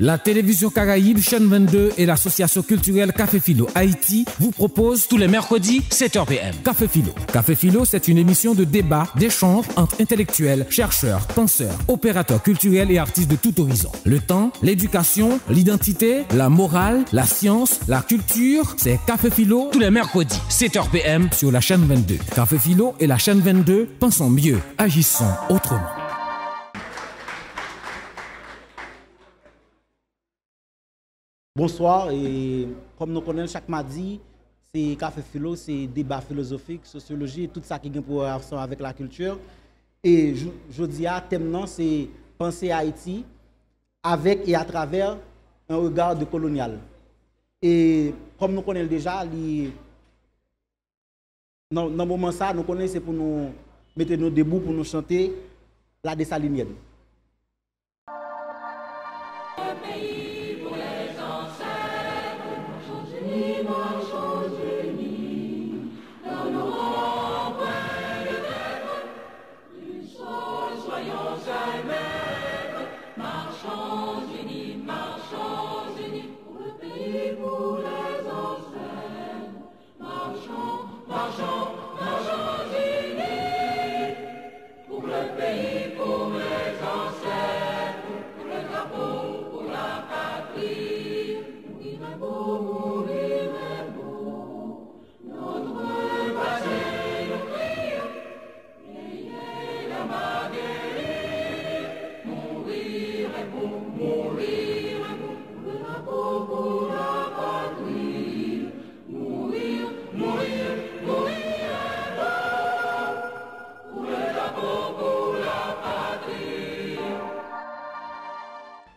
La télévision Caraïbe, chaîne 22 et l'association culturelle Café Philo Haïti vous proposent tous les mercredis 7h PM. Café Philo. Café Philo, c'est une émission de débat, d'échange entre intellectuels, chercheurs, penseurs, opérateurs culturels et artistes de tout horizon. Le temps, l'éducation, l'identité, la morale, la science, la culture, c'est Café Philo tous les mercredis 7h PM sur la chaîne 22. Café Philo et la chaîne 22, pensons mieux, agissons autrement. Bonsoir, et comme nous connaissons chaque mardi, c'est Café Philo, c'est débat philosophique, sociologie, tout ça qui est pour avec la culture. Et je, dis à thème c'est penser à Haïti avec et à travers un regard de colonial. Et comme nous connaissons déjà, dans, moment ça, nous connaissons c'est pour nous mettre nos debout pour nous chanter la dessalinienne.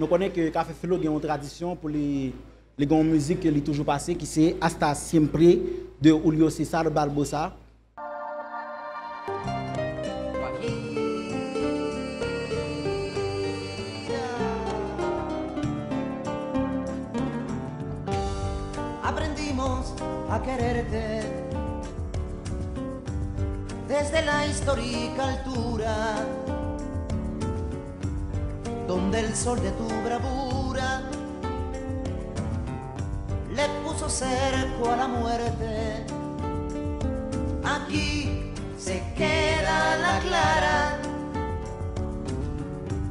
Nous connaissons que Café Philo a une tradition pour les, les grandes musiques qui est toujours passée, qui c'est Hasta Siempre de Julio César Barbosa. Aprendimos a quererte desde la histórica altura del sol de tu bravura le puso cerco a la muerte. Aquí se queda la clara,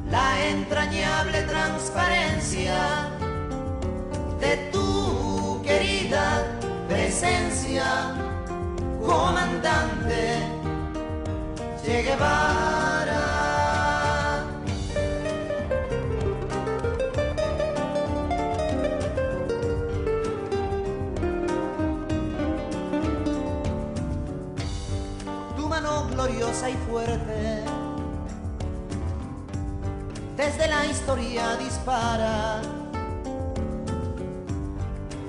la entrañable transparencia de tu querida presencia, comandante. Che Guevara. desde la historia dispara.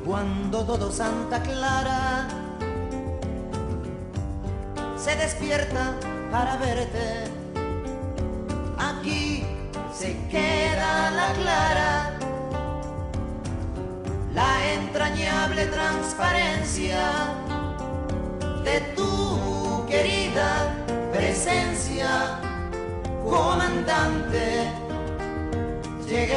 Cuando todo Santa Clara se despierta para verte, aquí se queda la clara, la entrañable transparencia de tu querida presencia, comandante Che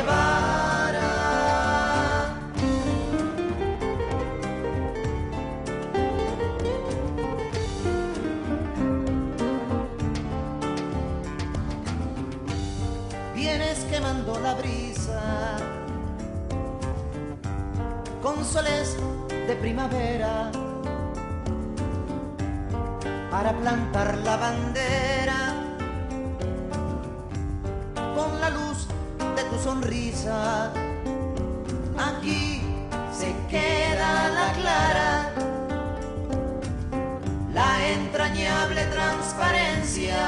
Vienes quemando la brisa con soles de primavera para plantar la bandera tu sonrisa. Aquí se queda la clara, la entrañable transparencia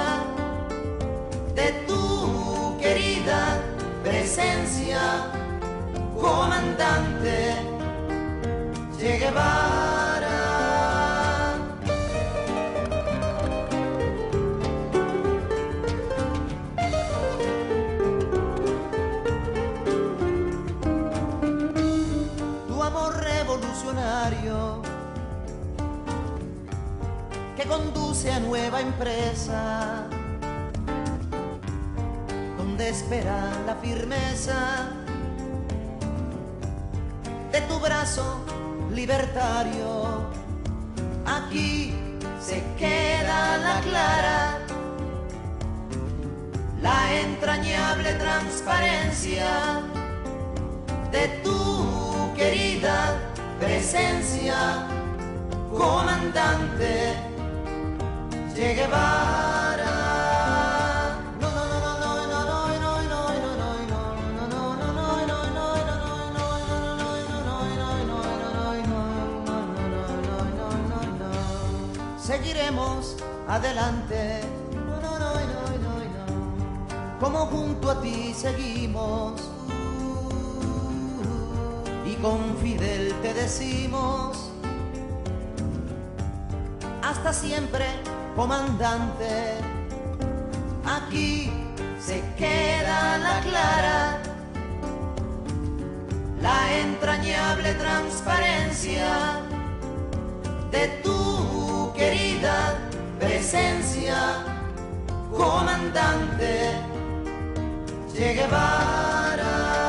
de tu querida presencia, comandante. Che Guevara. sea nueva empresa, donde espera la firmeza de tu brazo libertario. Aquí se queda la clara, la entrañable transparencia de tu querida presencia, comandante Che PARA No, no, no, no, no, no, no, no, Seguiremos adelante, como junto a ti seguimos y con Fidel te decimos hasta siempre comandante. Aquí se queda la clara, la entrañable transparencia de tu querida presencia, comandante Che Guevara.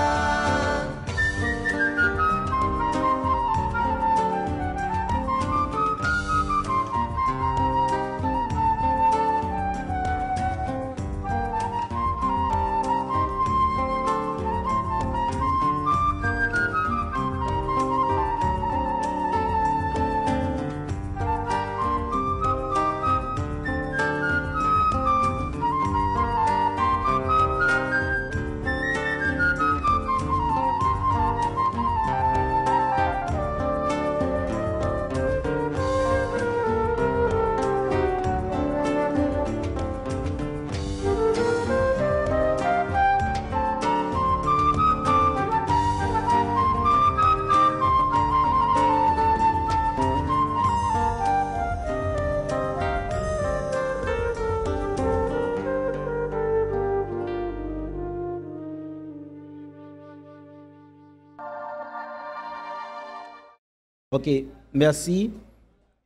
Ok, mersi.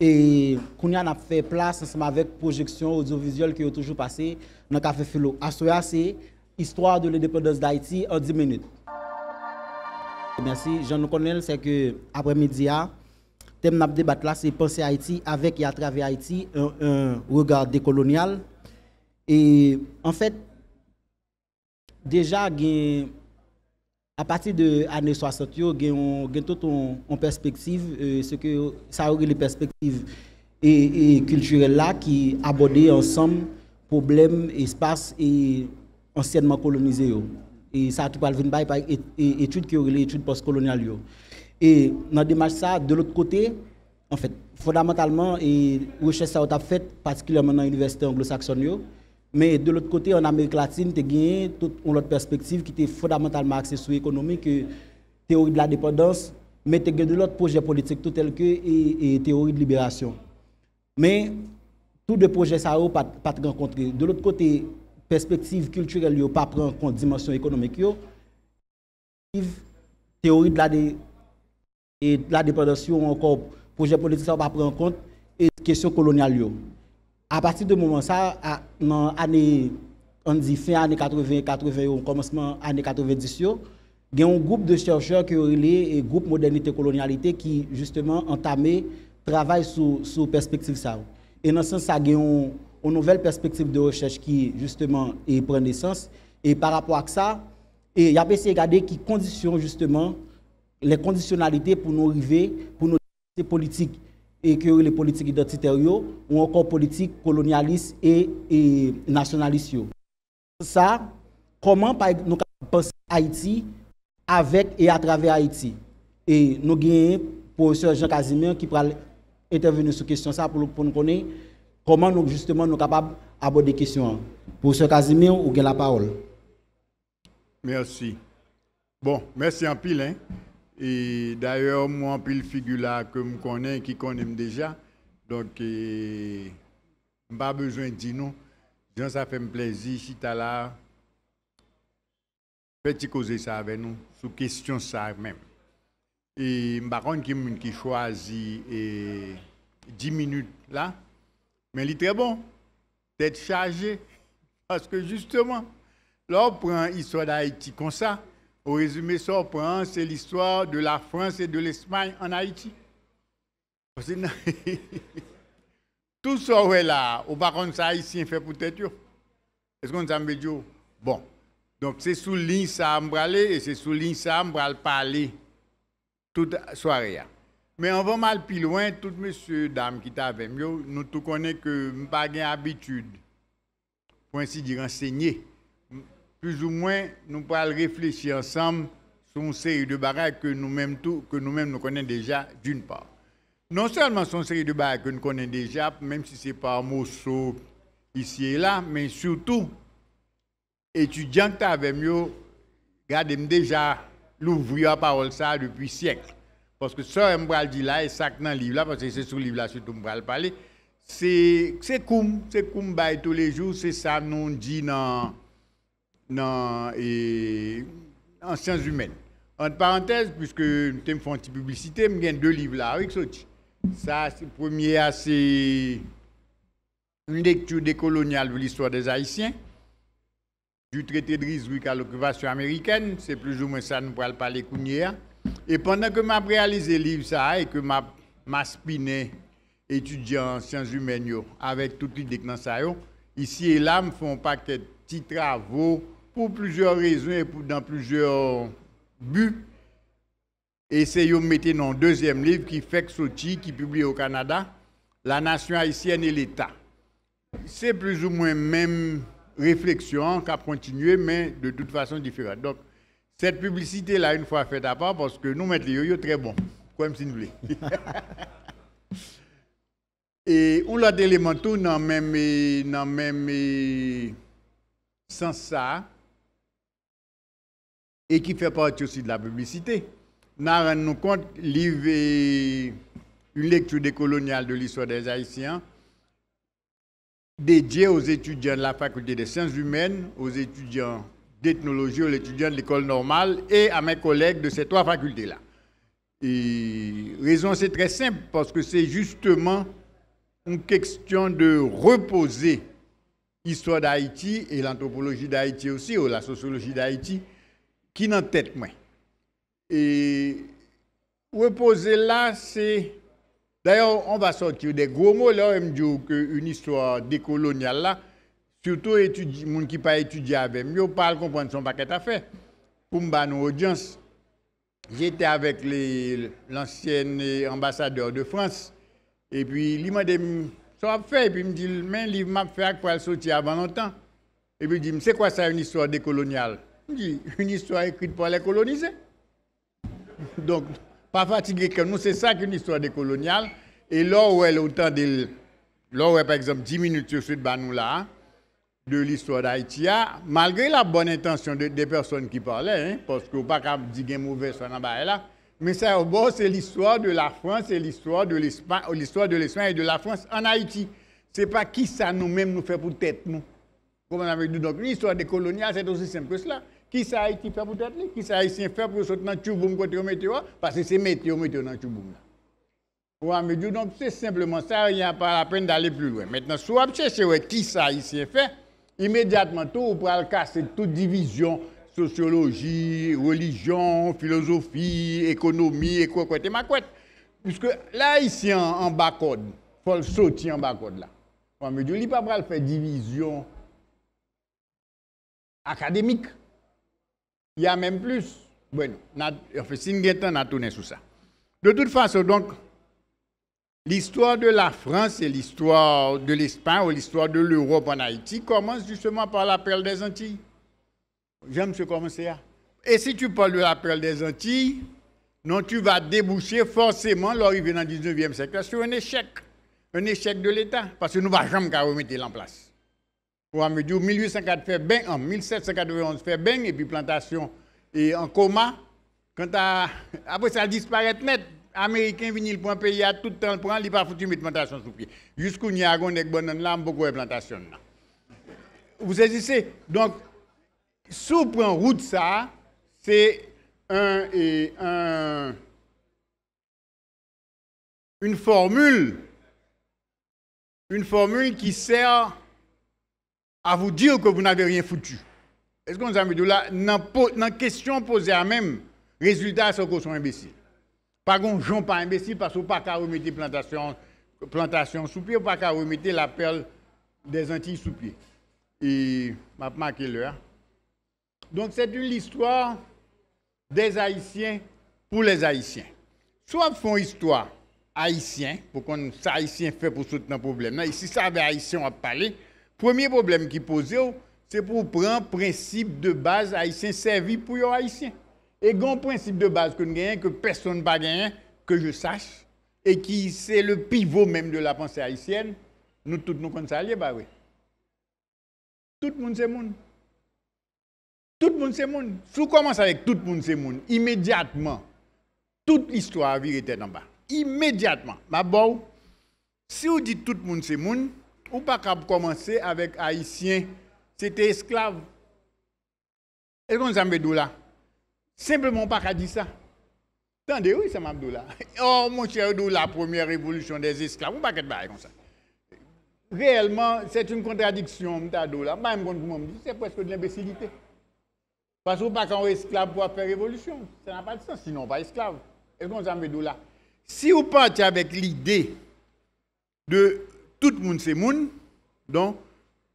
E kounya nap fe plas asma vek projeksyon audiovisyol ki yo toujou pase, nan kafe filo. Aso ya se, Histoire de l'independence d'Haïti en 10 minutes. Mersi, jen nou konel se ke apre midi ya, ah, tem nap debat la se pense Haïti, avek ya trave Haïti, un regard dékolonial. E, an fèt, deja gen... à partir de années 60 on gen tout une perspective euh, ce que ça aurait les perspectives et, culturelles là qui abordaient ensemble problèmes espace et anciennement colonisés et ça tout parlé par études qui études post et dans démarche ça de l'autre côté en fait fondamentalement et recherche ça a fait particulièrement dans l'université anglo-saxonne Men, de l'ot kote, an Amerik Latine, te gen yon l'ot perspektiv ki te fondamentalman aksesou ekonomik, te ori de la depredans, men te gen yon l'ot proje politik toutelke e te ori de liberasyon. Men, tout de proje sa ou pa te renkontre. De l'ot kote, perspektiv kulturel yo pa pren kontre dimensyon ekonomik yo, te ori de la depredans yon ou ankor proje politik sa ou pa pren kontre, e kesyon kolonyal yo. à partir de moment ça, dans année, on dit fin années 80, 80 au commencement années 90, il y a un groupe de chercheurs qui relé et groupe modernité colonialité qui justement entamé travail sur perspective ça. Et dans ce sens ça, il y a une, nouvelle perspective de recherche qui justement et prend naissance et par rapport à ça, il y a essayé de regarder qui conditions justement les conditionnalités pour nous arriver pour nos politiques et que les politiques identitaires ou encore politiques colonialistes et, et nationalistes. Ça, comment pas nous penser Haïti avec et à travers Haïti Et nous avons professeur Jean Casimir qui pourra intervenir sur cette question ça pour, pour nous connaître comment nous justement nous capables aborder la question. Professeur Casimir, vous avez la parole. Merci. Bon, merci en pile. Hein. Et d'ailleurs, moi, en pile figure là que je connais, qui connaît déjà. Donc, je n'ai pas besoin de dire non. ça fait plaisir. Si tu là, tu causer ça avec nous, sous question ça même. Et par contre, qui choisit et 10 minutes là, mais il est très bon d'être chargé. Parce que justement, là, on prend l'histoire d'Haïti comme ça. Au résumé, ça, prend, c'est l'histoire de la France et de l'Espagne en Haïti. tout ça, ouais, là, au par contre, ça, haïtien fait pour tête. Est-ce qu'on s'en dit? Bon. Donc, c'est sous ligne ça, et c'est sous ligne ça, parler toute soirée. Mais on va mal plus loin, toutes messieurs, dames qui t'avaient mieux, nous tout connaît que je n'ai pas l'habitude, pour ainsi dire, enseigner plus ou moins, nous pourrons réfléchir ensemble sur une série de barrages que nous-mêmes nous, nous connaissons déjà, d'une part. Non seulement sur une série de barrages que nous connaissons déjà, même si c'est un morceaux ici et là, mais surtout, étudiants qui avaient mieux, gardez déjà l'ouvrir à parole ça depuis siècle. Parce que ça, je vais dire là, et ça dans le livre là, parce que c'est sur le livre là surtout que je parler, c'est comme, c'est comme tous les jours, c'est ça nous dit dans et, en sciences humaines. En parenthèse, puisque thème font une publicité, je gagne deux livres là avec Ça, c'est premier, ah, c'est une lecture décoloniale de l'histoire des Haïtiens, du traité de Rizwick à l'occupation américaine. C'est plus ou moins ça, nous pas parler counières, ah. Et pendant que je réalisé livre ça et que je spiné étudiant en sciences humaines avec toute les que ici et là, me font pas de petits travaux pour plusieurs raisons et pour, dans plusieurs buts. Et c'est yo mettez dans deuxième livre qui fait que sorti, qui publie au Canada, La nation haïtienne et l'État. C'est plus ou moins même réflexion qu'à continuer, mais de toute façon différente. Donc, cette publicité-là, une fois faite à part, parce que nous, mettons les yo, très bon, comme si nous voulons. et on l'a des tout dans même, dans même euh, sens ça et qui fait partie aussi de la publicité. Nous rendons compte, livre une lecture décoloniale de l'histoire des Haïtiens, dédiée aux étudiants de la faculté des sciences humaines, aux étudiants d'ethnologie, aux étudiants de l'école normale et à mes collègues de ces trois facultés-là. Et raison, c'est très simple, parce que c'est justement une question de reposer l'histoire d'Haïti et l'anthropologie d'Haïti aussi, ou la sociologie d'Haïti, qui dans tête Et reposer là, c'est... D'ailleurs, on va sortir des gros mots là, me dit qu'une histoire décoloniale là, surtout les gens qui pas étudié avec moi, pas comprendre son paquet d'affaires. Pour me nos audience, j'étais avec l'ancien ambassadeur de France, et puis il m'a dit, ça a fait, et puis il me dit, mais livre m'a fait pour sortir avant longtemps. Et puis il me dit, c'est quoi ça une histoire décoloniale une histoire écrite pour les colonisés. Donc, pas fatigué que nous, c'est ça qu'une histoire décoloniale. Et là où elle autant de. Là où elle, par exemple, 10 minutes sur ce bah, nous là, de l'histoire d'Haïti, ah, malgré la bonne intention des personnes qui parlaient, hein, parce qu'on pas dire de dire mauvais sur là, mais ça, c'est l'histoire de la France et l'histoire de l'Espagne, l'histoire de et de la France en Haïti. C'est pas qui ça nous-mêmes nous fait pour tête, nous. Comme on avait dit, donc l'histoire des coloniales, c'est aussi simple que cela. Qui ça été fait pour là Qui ça été fait pour sauter dans le tchouboum Parce que c'est météo, météo dans le tchouboum. On donc c'est simplement ça, il n'y a pas la peine d'aller plus loin. Maintenant, si on cherche qui ça été fait, immédiatement, tout, on le casser toute division sociologie, religion, philosophie, économie, et quoi, quoi, et ma quoi. Puisque là, ici, en, bas côte il faut le sortir en bas côte là. On me dit, il ne pas faire division académique. Il y a même plus. Bon, Bueno, a tourné sur ça. De toute façon, donc, l'histoire de la France et l'histoire de l'Espagne ou l'histoire de l'Europe en Haïti commence justement par l'appel des Antilles. J'aime ce commencer. Hein. Et si tu parles de l'appel des Antilles, non, tu vas déboucher forcément l'arrivée dans le 19e siècle sur un échec. Un échec de l'État. Parce que nous ne va jamais remettre en place pour me dire 1804 fait ben en 1791 fait ben et puis plantation et en coma. Quand a après ça disparaît net, Américain venu le point pays tout le temps le prend, il pas foutu mettre plantation sous pied. Jusqu'où a bonne là, beaucoup de plantation là. Vous saisissez Donc, sous prend route ça, c'est un, et un, une formule, une formule qui sert à vous dire que vous n'avez rien foutu. Est-ce qu'on a mis de là Dans question posée à même, résultat, c'est qu'on sont imbéciles. Pas contre, joue pas imbécile parce qu'on pas qu'à remettre plantation, plantation sous pied, pas qu'à remettre l'appel des Antilles sous pied. Et m'a marqué là. Hein. Donc, c'est une histoire des Haïtiens pour les Haïtiens. Soit font histoire Haïtien pour qu'on ça haïtien fait pour soutenir le problème. Ici, si ça avec haïtien, à parler. Premier problème qui pose, c'est pour prendre principe de base haïtien servi pour les haïtiens. Et grand principe de base que que personne n'a gagné, que je sache, et qui c'est le pivot même de la pensée haïtienne, nous tous nous connaissons bah oui. Tout le monde c'est monde. Tout le monde c'est monde. Si vous commence avec tout le monde c'est monde, immédiatement, toute l'histoire vérité est en bas. Immédiatement. Ma bon, si on dit tout le monde c'est monde, ou pas capable commencer avec Haïtien, c'était esclave. Et qu'on ça là Simplement pas qu'à dire ça. Attendez, oui, c'est m'a là. Oh, mon cher la première révolution des esclaves, ou pas qu'à comme ça. Réellement, c'est une contradiction, Mtadoula. Même c'est presque de l'imbécilité. Parce que pas est esclave pour faire révolution. Ça n'a pas de sens, sinon pas esclave. Et qu'on s'en met là Si vous partez avec l'idée de tout le monde c'est monde. Donc,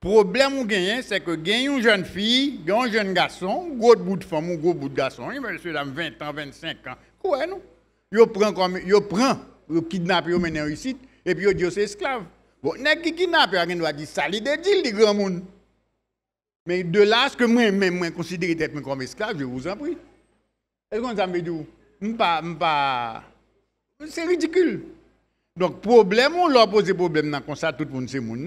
le problème ou gagne, c'est que gagne une jeune fille, un jeune garçon, un gros bout de femme un gros bout de garçon, il monsieur a 20 ans, 25 ans. Quoi non Yo prend comme yo prend, yo kidnappe il mène ici et puis il dit c'est esclave. Bon, nèg qui kidnappe a doit dire ça, il dit le grand monde. Mais de là ce que moi même moi considère comme esclave, je vous en prie. Est-ce qu'on ça me dit c'est ridicule. Donc, problème on leur pose problème dans comme ça, tout le monde c'est mon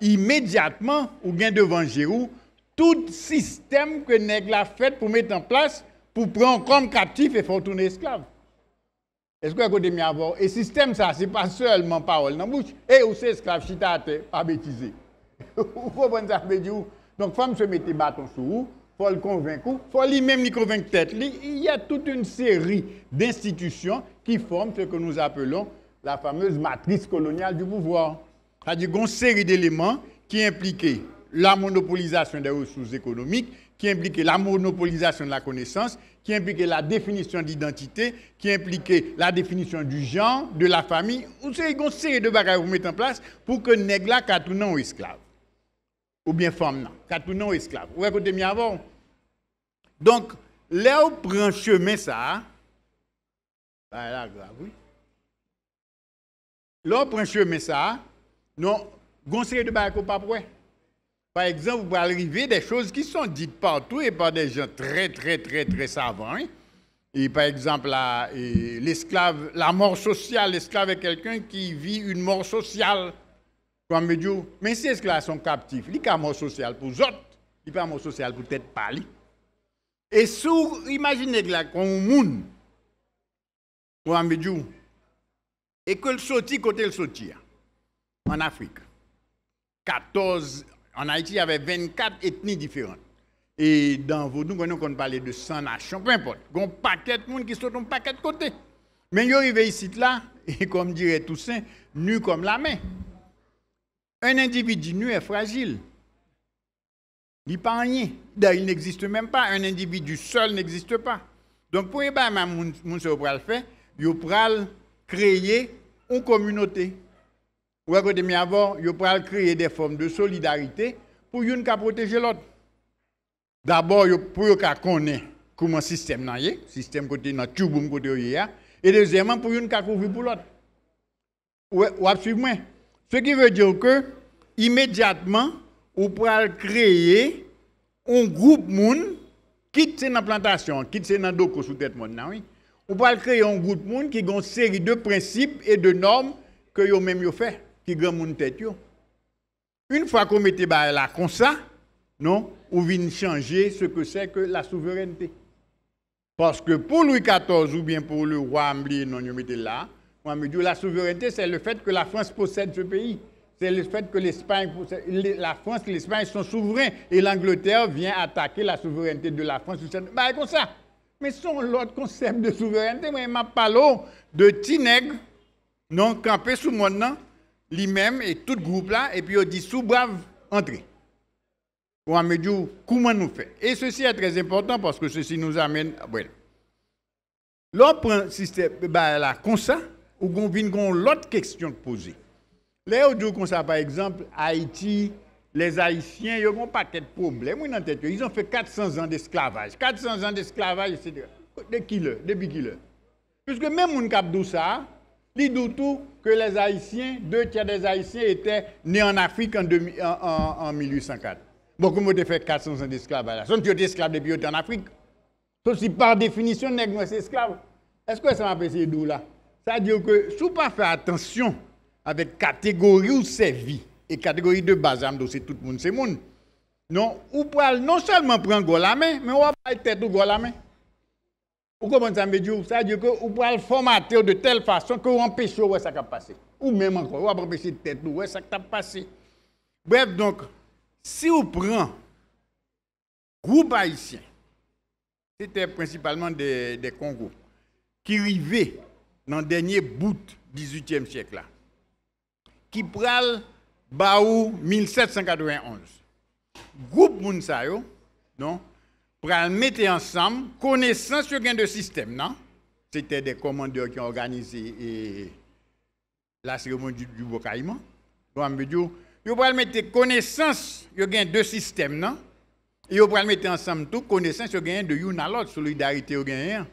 immédiatement, ou bien devant Jérou, tout système que nèg ont fait pour mettre en place, pour prendre comme captif et faire tourner esclave. Est-ce que vous avez voir Et système ça, c'est pas seulement parole dans la bouche, et ou c'est esclave chita pas bêtisé. Vous comprenez ça, Donc, femme se mettre bâton sur vous, faut le convaincre, faut lui-même le convaincre tête. Il y a toute une série d'institutions qui forment ce que nous appelons la fameuse matrice coloniale du pouvoir. C'est-à-dire une série d'éléments qui impliquaient la monopolisation des ressources économiques, qui impliquaient la monopolisation de la connaissance, qui impliquaient la définition d'identité, qui impliquaient la définition du genre, de la famille, ou c'est une série de bagages vous mettez en place pour que nègla katouna esclave. Ou bien femme katouna esclave. Vous écoutez bien avant. Donc, là où prend chemin ça, ben, là grave, oui. Lò pren cheme ça, non, gonseye de bako pa vrai. Par exemple, vous pouvez arriver des choses qui sont dites partout et par des gens très, très, très, très savants. Et par exemple, l'esclave, la, mort sociale, l'esclave est quelqu'un qui vit une mort sociale. Comme me mais ces esclaves sont captifs. Il n'y a mort sociale pour les autres, il n'y a pas mort sociale pour peut-être pas lui. Et sous, imaginez que là, commune, monde, me et que le sautier côté le sautier. en Afrique. 14, en Haïti, il y avait 24 ethnies différentes. Et dans vos nous, on parlait de 100 nations, peu importe. Il y a un paquet de monde qui sont un paquet de côté. Mais ils arrivent ici, là, et comme dirait Toussaint, nu comme la main. Un individu nu est fragile. Il a pas rien. Il n'existe même pas. Un individu seul n'existe pas. Donc, pour les gens qui fait, créer une communauté. Ou mais avant, il faut créer des formes de solidarité pour une protéger l'autre. D'abord, pour qu'il connaître comment le système est, le système côté dans tube et deuxièmement pour une qu'à couvrir pour l'autre. Ou, ou absolument. Ce qui veut dire que immédiatement, on peut créer un groupe de qui quitte dans la plantation, quitte dans le dos sous tête monde, oui on va créer un groupe de monde qui a une série de principes et de normes que vous même yo fait, qui grand monde tête Une fois qu'on mettez là comme ça, non, on vient changer ce que c'est que la souveraineté. Parce que pour Louis XIV ou bien pour le roi Ambly, non, là, moi me la souveraineté c'est le fait que la France possède ce pays. C'est le fait que l'Espagne, la France et l'Espagne sont souverains et l'Angleterre vient attaquer la souveraineté de la France. Bah, comme ça. Mais son l'autre concept de souveraineté, moi, je parle de petits nègres, non campé sous mon nom, lui-même et tout groupe là, et puis on dit sous brave, entrez. Pour me dit « comment nous fait ?» Et ceci est très important parce que ceci nous amène. à... L'autre système, bah, comme ça, ou qu'on vient l'autre question posée. Là, on dit ça, par exemple, Haïti, les Haïtiens, ils n'ont pas de problème. Ils ont fait 400 ans d'esclavage. 400 ans d'esclavage, etc. De qui le Depuis qui le Puisque même mon cap dit ça, il dit tout que les Haïtiens, deux tiers des Haïtiens étaient nés en Afrique en, 1804. Bon, comment tu fait 400 ans d'esclavage ont été esclaves depuis en Afrique Sauf si par définition, les pas esclaves. Est-ce que ça m'a fait d'où là Ça veut dire que si vous ne pas attention avec catégorie où c'est vie, et catégorie de base, c'est tout le monde, c'est monde. Non, ou pral non seulement prendre la main, mais on va la tête ou la main. Vous comment ça, me dire Ça dire que vous pouvez formater de telle façon que vous empêchez où ça va passer. Ou même encore, vous empêchez de tête où ça va passer. Bref, donc, si vous prenez groupe haïtien, c'était principalement des, des Congos, qui arrivaient dans le dernier bout du 18e siècle, là, qui pral baou 1791 groupe moun sa yo non mettre ensemble connaissance yo gain de système non c'était des commandeurs qui ont organisé et la cérémonie du, du Bocaïman. Donc, ils vont mettre connaissance, ils gain deux système, non? Ils vont mettre ensemble tout, connaissance, ils gain de une à l'autre, solidarité, ils gain.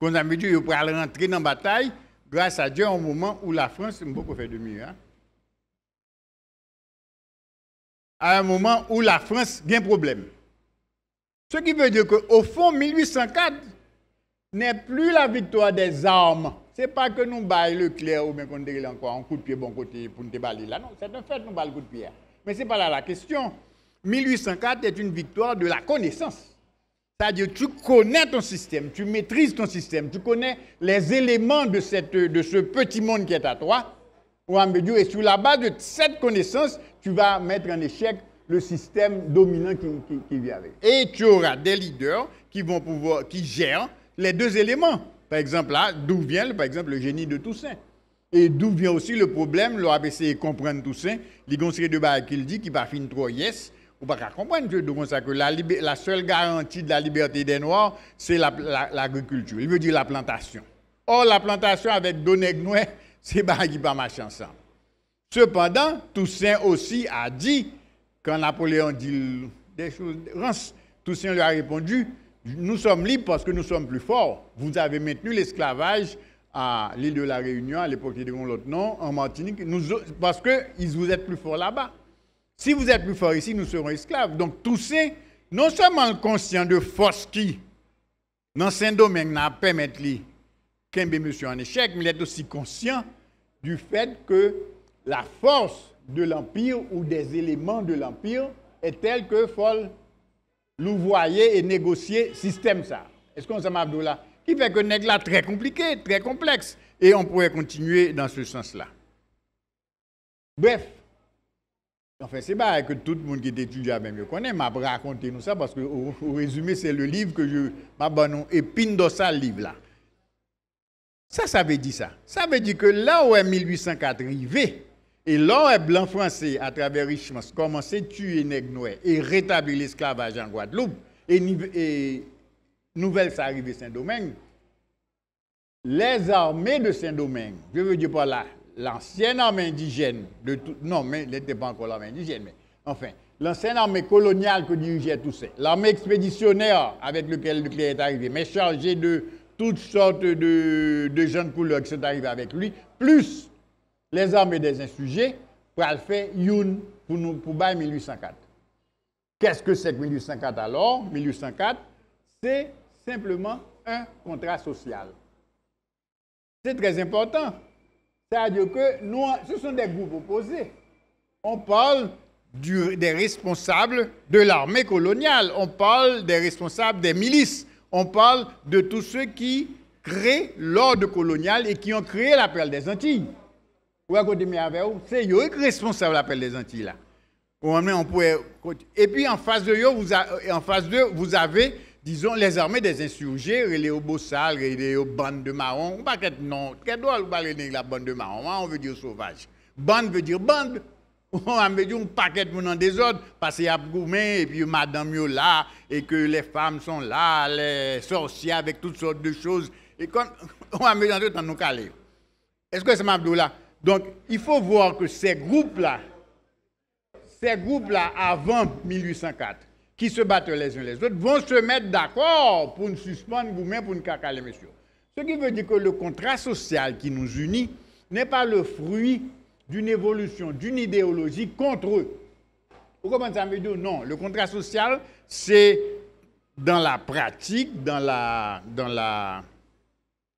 Quand on a dit, ils rentrer dans la bataille, grâce à Dieu, au moment où la France, je ne fait faire mieux, hein? à un moment où la France a un problème. Ce qui veut dire qu'au fond, 1804 n'est plus la victoire des armes. Ce n'est pas que nous baillons le clair ou bien qu'on dégale encore un coup de pied bon côté pour nous déballer là. Non, c'est un fait, nous baillons le coup de pied. Mais ce n'est pas là la question. 1804 est une victoire de la connaissance. C'est-à-dire, tu connais ton système, tu maîtrises ton système, tu connais les éléments de, cette, de ce petit monde qui est à toi. Et sur la base de cette connaissance, tu vas mettre en échec le système dominant qui, qui, qui vient avec. Et tu auras des leaders qui vont pouvoir, qui gèrent les deux éléments. Par exemple, là, d'où vient, par exemple, le génie de Toussaint. Et d'où vient aussi le problème, l'ABC comprendre Toussaint, les conseillers de bail qu'il dit, qu'il va finir trois yes, ou pas comprendre que ça que la, la, seule garantie de la liberté des Noirs, c'est l'agriculture. Il veut dire la plantation. Or, la plantation avec Donegnois, c'est pas qui pas marcher ensemble. Cependant, Toussaint aussi a dit, quand Napoléon dit des choses, Toussaint lui a répondu, nous sommes libres parce que nous sommes plus forts. Vous avez maintenu l'esclavage à l'île de la Réunion, à l'époque de l'autre nom, en Martinique, parce que vous êtes plus forts là-bas. Si vous êtes plus forts ici, nous serons esclaves. Donc Toussaint, non seulement conscient de force qui, dans ce domaine, n'a permis qu'un monsieur en échec, mais il est aussi conscient du fait que la force de l'Empire ou des éléments de l'Empire est telle que faut louvoyer et négocier système ça. Est-ce qu'on s'en là Qui fait que nègre très compliqué, très complexe et on pourrait continuer dans ce sens-là. Bref, Enfin, c'est pas que tout le monde qui étudie étudiant, ben, même connais, m'a raconté nous ça parce que au, résumé, c'est le livre que je m'a épine dans ce livre là. Ça, ça veut dire ça. Ça veut dire que là où est 1804 arrivé, et là où est blanc français, à travers Richemont, commencé à tuer les noirs et rétablir l'esclavage en Guadeloupe, et, nouvelle ça à Saint-Domingue, les armées de Saint-Domingue, je veux dire pas là, l'ancienne armée indigène, de tout, non, mais n'était pas encore l'armée indigène, mais enfin, l'ancienne armée coloniale que dirigeait Toussaint, l'armée expéditionnaire avec laquelle clé est arrivé, mais chargée de toutes sortes de, jeunes gens de couleur qui sont arrivés avec lui, plus les armées des insurgés, pour le faire pour nous pour 1804. Qu'est-ce que c'est que 1804 alors 1804, c'est simplement un contrat social. C'est très important. C'est-à-dire que nous, ce sont des groupes opposés. On parle du, des responsables de l'armée coloniale, on parle des responsables des milices, on parle de tous ceux qui créent l'ordre colonial et qui ont créé l'appel des Antilles. Ou à côté avec c'est eux qui responsable de l'appel des Antilles là. Et puis en face de vous, avez, euh, en vous avez, disons, les armées des insurgés, les sales, les bandes de marrons, On ne pas non, quest doit parler de la bande de marron, hein, on veut dire sauvage. Bande veut dire bande. On a mis un paquet de monde en désordre parce qu'il y a et puis madame yo là et que les femmes sont là, les sorcières avec toutes sortes de choses. Et comme, on a mis dans nos calais. Est-ce que c'est Mabdou là Donc il faut voir que ces groupes là ces groupes là avant 1804 qui se battent les uns les autres vont se mettre d'accord pour nous suspendre gourmet pour nous cacaler monsieur. Ce qui veut dire que le contrat social qui nous unit n'est pas le fruit d'une évolution, d'une idéologie contre eux. Vous ça me dire non, le contrat social, c'est dans la pratique, dans la, dans la,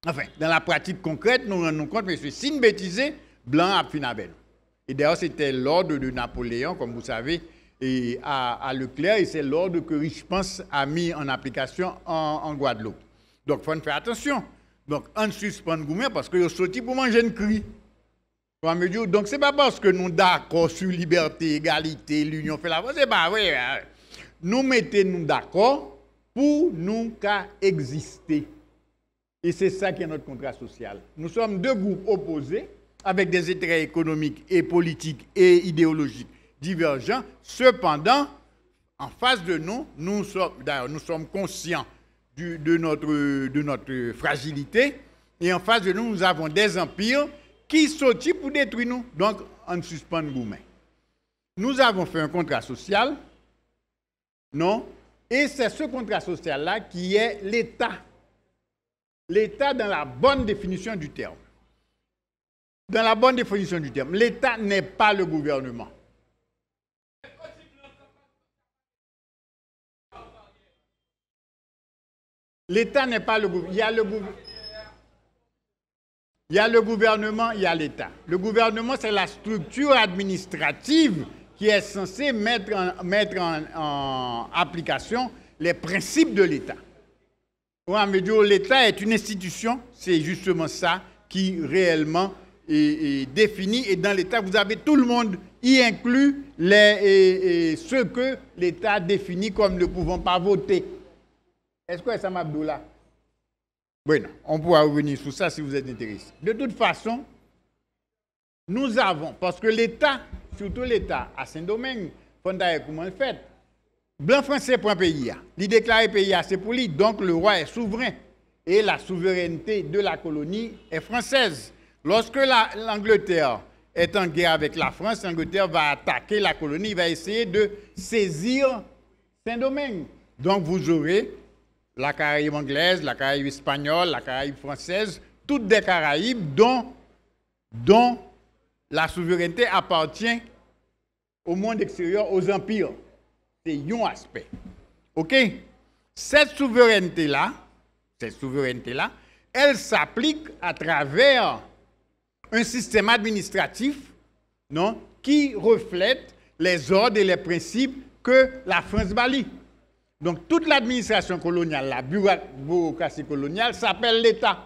enfin, dans la pratique concrète, nous rendons compte, mais c'est synbétisé, bêtisé, blanc à fini Et d'ailleurs, c'était l'ordre de Napoléon, comme vous savez, et à, Leclerc, et c'est l'ordre que Rich a mis en application en, Guadeloupe. Donc, il faut faire attention. Donc, on suspend pas, parce que suis sorti pour manger une crie donc, ce n'est pas parce que nous sommes d'accord sur liberté, égalité, l'union fait la force. C'est pas vrai. Hein. Nous mettons d'accord pour nous exister. Et c'est ça qui est notre contrat social. Nous sommes deux groupes opposés avec des intérêts économiques et politiques et idéologiques divergents. Cependant, en face de nous, nous sommes, d'ailleurs, nous sommes conscients du, de, notre, de notre fragilité. Et en face de nous, nous avons des empires qui sortit pour détruire nous. Donc, on suspend goumé. Nous avons fait un contrat social, non Et c'est ce contrat social-là qui est l'État. L'État dans la bonne définition du terme. Dans la bonne définition du terme, l'État n'est pas le gouvernement. L'État n'est pas le gouvernement. Il y a le gouvernement. Il y a le gouvernement, il y a l'État. Le gouvernement, c'est la structure administrative qui est censée mettre en, mettre en, application les principes de l'État. L'État est une institution, c'est justement ça qui réellement est, défini. Et dans l'État, vous avez tout le monde, y inclut les, ceux que l'État définit comme ne pouvant pas voter. Est-ce que ça m'a on pourra revenir sur ça si vous êtes intéressé. De toute façon, nous avons, parce que l'État, surtout l'État à Saint-Domingue, comment le fait Blanc français prend pays. Hein. Il déclare pays, hein, c'est pour lui. Donc le roi est souverain. Et la souveraineté de la colonie est française. Lorsque l'Angleterre est en guerre avec la France, l'Angleterre va attaquer la colonie, va essayer de saisir Saint-Domingue. Donc vous aurez la Caraïbe anglaise, la Caraïbe espagnole, la Caraïbe française, toutes des Caraïbes dont, dont la souveraineté appartient au monde extérieur, aux empires. C'est un aspect. OK Cette souveraineté-là, cette souveraineté-là, elle s'applique à travers un système administratif non, qui reflète les ordres et les principes que la France bâtit. Donc toute l'administration coloniale, la bureaucratie coloniale s'appelle l'État.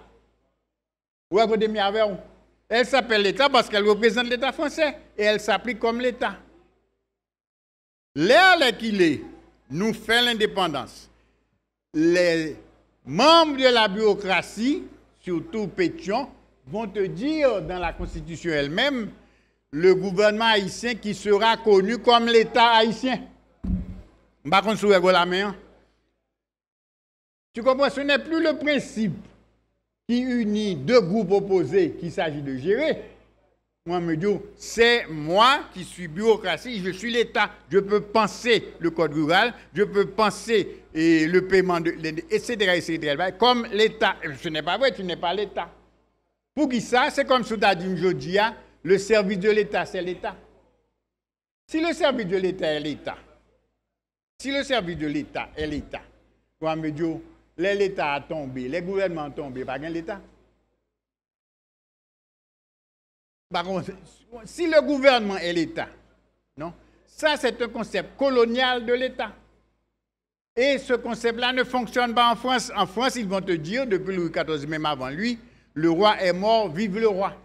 Elle s'appelle l'État parce qu'elle représente l'État français et elle s'applique comme l'État. L'heure qu'il est, nous fait l'indépendance. Les membres de la bureaucratie, surtout Pétion, vont te dire dans la Constitution elle-même le gouvernement haïtien qui sera connu comme l'État haïtien. Tu comprends, ce n'est plus le principe qui unit deux groupes opposés qu'il s'agit de gérer. Moi, me dis, c'est moi qui suis bureaucratie, je suis l'État. Je peux penser le code rural, je peux penser et le paiement, de, etc., etc. Bah, comme l'État. Ce n'est pas vrai, tu n'es pas l'État. Pour qui ça, c'est comme si tu ah, le service de l'État, c'est l'État. Si le service de l'État est l'État, si le service de l'État est l'État, me dire, l'État a tombé, les gouvernements ont tombé, pas l'État. si le gouvernement est l'État, non, ça c'est un concept colonial de l'État. Et ce concept-là ne fonctionne pas en France. En France, ils vont te dire, depuis Louis XIV, même avant lui, le roi est mort, vive le roi.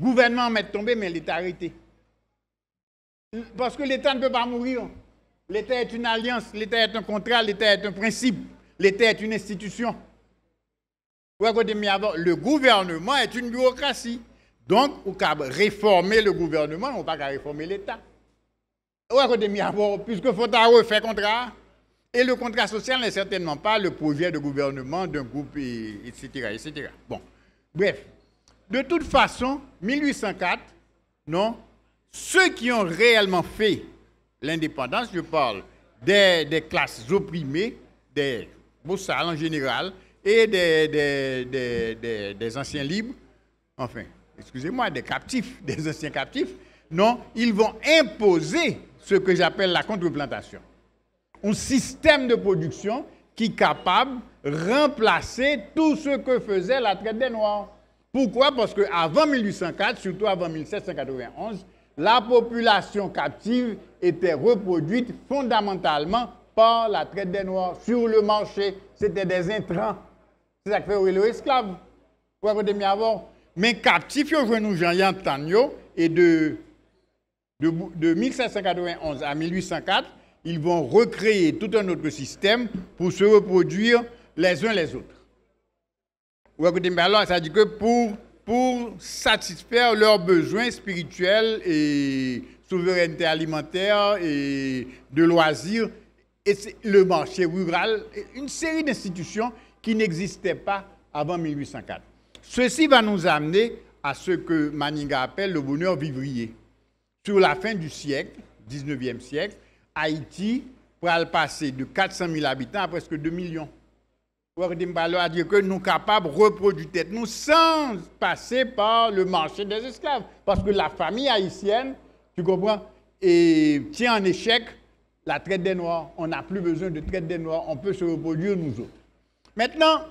Gouvernement met tombé, mais l'État arrêté. Parce que l'État ne peut pas mourir. L'État est une alliance, l'État est un contrat, l'État est un principe, l'État est une institution. Le gouvernement est une bureaucratie. Donc, on peut réformer le gouvernement, on ne peut pas réformer l'État. Puisque faut refaire contrat, et le contrat social n'est certainement pas le projet de gouvernement d'un groupe, etc., etc. Bon, bref. De toute façon, 1804, non, ceux qui ont réellement fait l'indépendance, je parle des, classes opprimées, des bossales en général, et des, des, des anciens libres, enfin, excusez-moi, des captifs, des anciens captifs. Non, ils vont imposer ce que j'appelle la contre contre-plantation. Un système de production qui est capable de remplacer tout ce que faisait la traite des Noirs. Pourquoi Parce qu'avant 1804, surtout avant 1791, la population captive était reproduite fondamentalement par la traite des Noirs sur le marché. C'était des intrants. C'est ça que fait les esclaves. Mais captif, yo joué nous Jean Tanyo et de, de, de à 1804, ils vont recréer tout un autre système pour se reproduire les uns les autres. Vous écoutez, alors ça dit que pour pour satisfaire leurs besoins spirituels et souveraineté alimentaire et de loisirs, et le marché rural, une série d'institutions qui n'existaient pas avant 1804. Ceci va nous amener à ce que Maninga appelle le bonheur vivrier. Sur la fin du siècle, 19e siècle, Haïti va passer de 400 000 habitants à presque 2 millions a dit bah, que nous sommes capables de reproduire tête nous sans passer par le marché des esclaves. Parce que la famille haïtienne, tu comprends, et tient en échec la traite des Noirs. On n'a plus besoin de traite des Noirs. On peut se reproduire nous autres. Maintenant,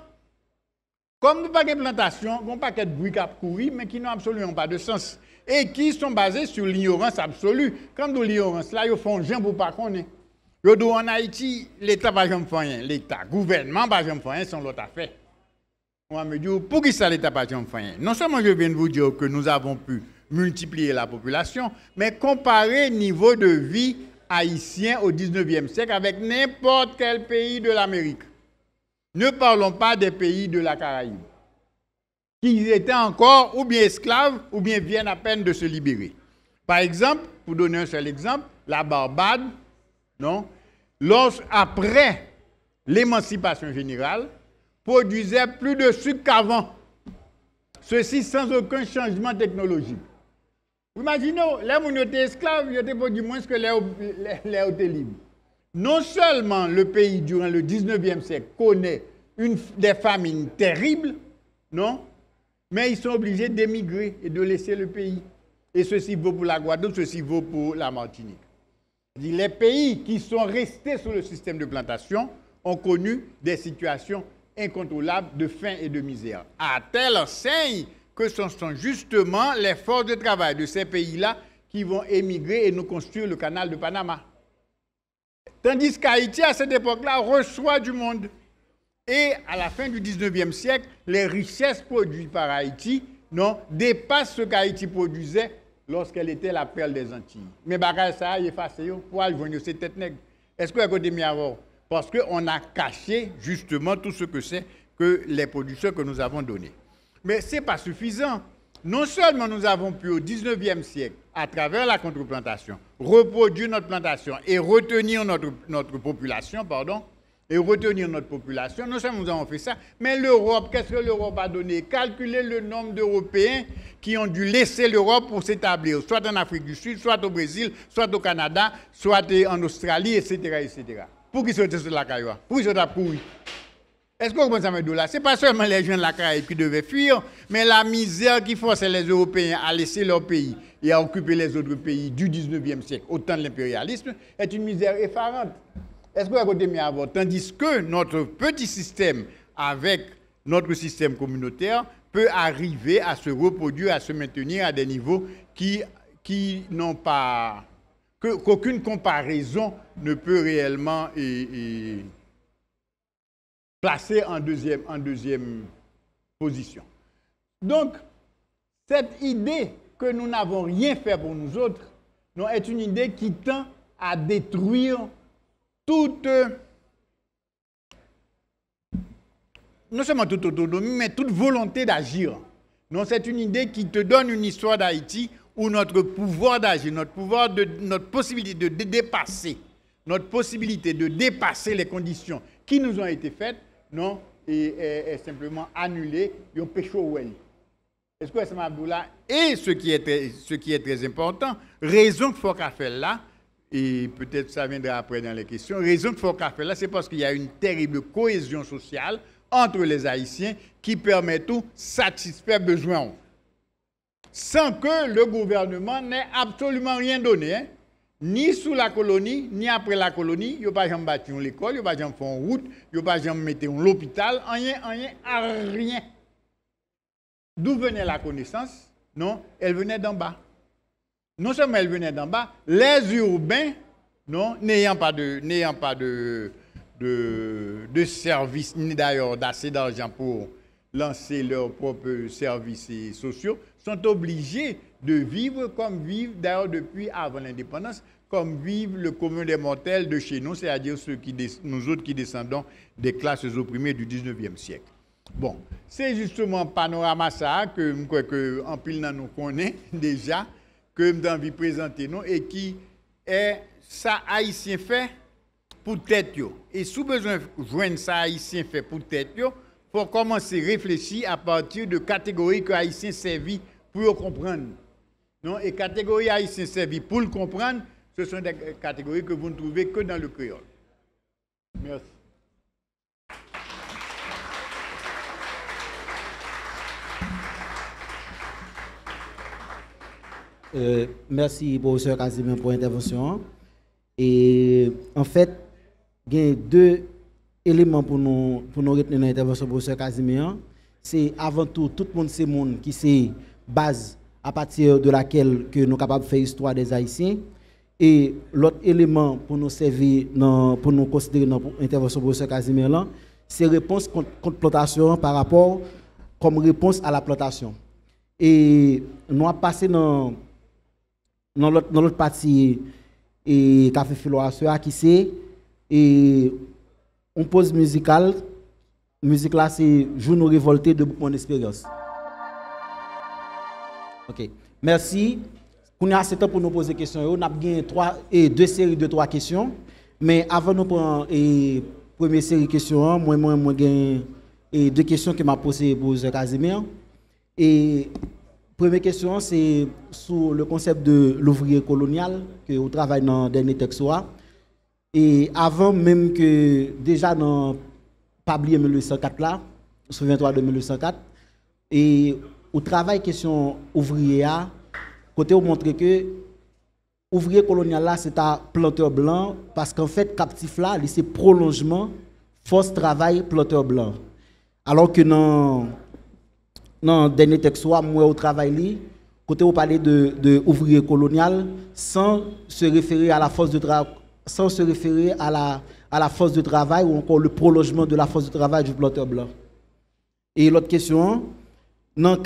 comme nous pas de plantation, nous pas de bruit cap courir, mais qui n'ont absolument pas de sens. Et qui sont basés sur l'ignorance absolue. Comme nous l'ignorance, là, ils font un pour pas connaître en Haïti, l'État va L'État, gouvernement va jamais c'est l'autre affaire. On me dis pour qui ça l'État va Non seulement je viens de vous dire que nous avons pu multiplier la population, mais comparer niveau de vie haïtien au 19e siècle avec n'importe quel pays de l'Amérique. Ne parlons pas des pays de la Caraïbe, qui étaient encore ou bien esclaves ou bien viennent à peine de se libérer. Par exemple, pour donner un seul exemple, la Barbade, non? après l'émancipation générale produisait plus de sucre qu'avant. Ceci sans aucun changement technologique. Vous imaginez, les gens étaient esclaves, ils étaient produits moins que les étaient libres. Non seulement le pays, durant le 19e siècle, connaît des famines terribles, non, mais ils sont obligés d'émigrer et de laisser le pays. Et ceci vaut pour la Guadeloupe, ceci vaut pour la Martinique. Les pays qui sont restés sur le système de plantation ont connu des situations incontrôlables de faim et de misère, à tel enseigne que ce sont justement les forces de travail de ces pays-là qui vont émigrer et nous construire le canal de Panama. Tandis qu'Haïti, à cette époque-là, reçoit du monde. Et à la fin du 19e siècle, les richesses produites par Haïti dépassent ce qu'Haïti produisait lorsqu'elle était la perle des Antilles. Mais bagage ça a effacé pour venir ces têtes nègres. Est-ce que vous avez avant Parce qu'on a caché justement tout ce que c'est que les productions que nous avons données. Mais ce n'est pas suffisant. Non seulement nous avons pu au 19e siècle, à travers la contreplantation, reproduire notre plantation et retenir notre, notre population, pardon, et retenir notre population. nous seulement nous avons fait ça, mais l'Europe, qu'est-ce que l'Europe a donné Calculer le nombre d'Européens qui ont dû laisser l'Europe pour s'établir, soit en Afrique du Sud, soit au Brésil, soit au Canada, soit en Australie, etc. etc. Pour qu'ils soient sur la Pour qu'ils soient Est-ce qu'on commence à mettre là Ce n'est pas seulement les gens de la qui devaient fuir, mais la misère qui forçait les Européens à laisser leur pays et à occuper les autres pays du 19e siècle, au temps de l'impérialisme, est une misère effarante. Est-ce que avant Tandis que notre petit système avec notre système communautaire peut arriver à se reproduire, à se maintenir à des niveaux qui, qui n'ont pas... qu'aucune comparaison ne peut réellement placer en deuxième, en deuxième position. Donc, cette idée que nous n'avons rien fait pour nous autres est une idée qui tend à détruire toute, euh, non seulement toute autonomie, mais toute volonté d'agir. Non, c'est une idée qui te donne une histoire d'Haïti où notre pouvoir d'agir, notre pouvoir de, notre possibilité de dépasser, notre possibilité de dépasser les conditions qui nous ont été faites, non, est, simplement annulée, Et on péché au Est-ce que Abdullah et ce qui est ce qui est très important, raison qu'il faut qu'elle fasse là, et peut-être ça viendra après dans les questions. La Raison de faut café là, c'est parce qu'il y a une terrible cohésion sociale entre les Haïtiens qui permet tout satisfaire besoin. Sans que le gouvernement n'ait absolument rien donné, hein. ni sous la colonie, ni après la colonie, il n'y a pas jamais bâti une école, il n'y a pas jamais fait une route, il n'y a pas jamais mis un hôpital, rien, rien, rien. D'où venait la connaissance Non, elle venait d'en bas non seulement elle venait d'en bas, les urbains, non, n'ayant pas de, n'ayant pas de, de, services, ni d'ailleurs d'assez d'argent pour lancer leurs propres services sociaux, sont obligés de vivre comme vivent d'ailleurs depuis avant l'indépendance, comme vivent le commun des mortels de chez nous, c'est-à-dire ceux qui, nous autres qui descendons des classes opprimées du 19e siècle. Bon, c'est justement panorama ça que, que en pile nous connaît déjà, que je envie présenter et qui est ça haïtien fait pour tête Et sous besoin joindre ça haïtien fait pour tête yo pour commencer à réfléchir à partir de catégories que haïtien servi pour comprendre. Non, et catégories haïtien servi pour le comprendre, ce sont des catégories que vous ne trouvez que dans le créole. Merci. Euh, merci, professeur Casimir pour l'intervention. Et en fait, il y a deux éléments pour nous, pour nous retenir dans l'intervention, professeur Casimir. C'est avant tout, tout le monde, c'est monde qui c'est base à partir de laquelle que nous sommes capables de faire l'histoire des Haïtiens. Et l'autre élément pour nous servir, pour nous considérer dans l'intervention de professeur Casimir, c'est réponse contre, la plantation par rapport comme réponse à la plantation. Et nous avons passé dans dans l'autre partie et Café Philo qui c'est et on pose musical, musique là c'est nous révolter de mon expérience. OK. Merci. Nous a assez temps pour nous poser des questions. On a gagné trois et deux séries de trois questions. Mais avant de prendre la première série de questions, hein, moi, moi, moi, j'ai deux questions que m'a posé pour Et Première question, c'est sur le concept de l'ouvrier colonial que vous travaillez dans le dernier texte. Et avant même que, déjà dans Pablier 1804 là, souviens-toi de 1804 et au travail question ouvrier, côté vous montrer que ouvrier colonial là, c'est un planteur blanc, parce qu'en fait, captif là, c'est prolongement, force travail, planteur blanc. Alors que dans dans le dernier texte, moi au travail, côté vous parlez de, ouvriers ouvrier colonial, sans se référer à la force de travail, sans se référer à la, à la force de travail ou encore le prolongement de la force de travail du planteur blanc. Et l'autre question, dans le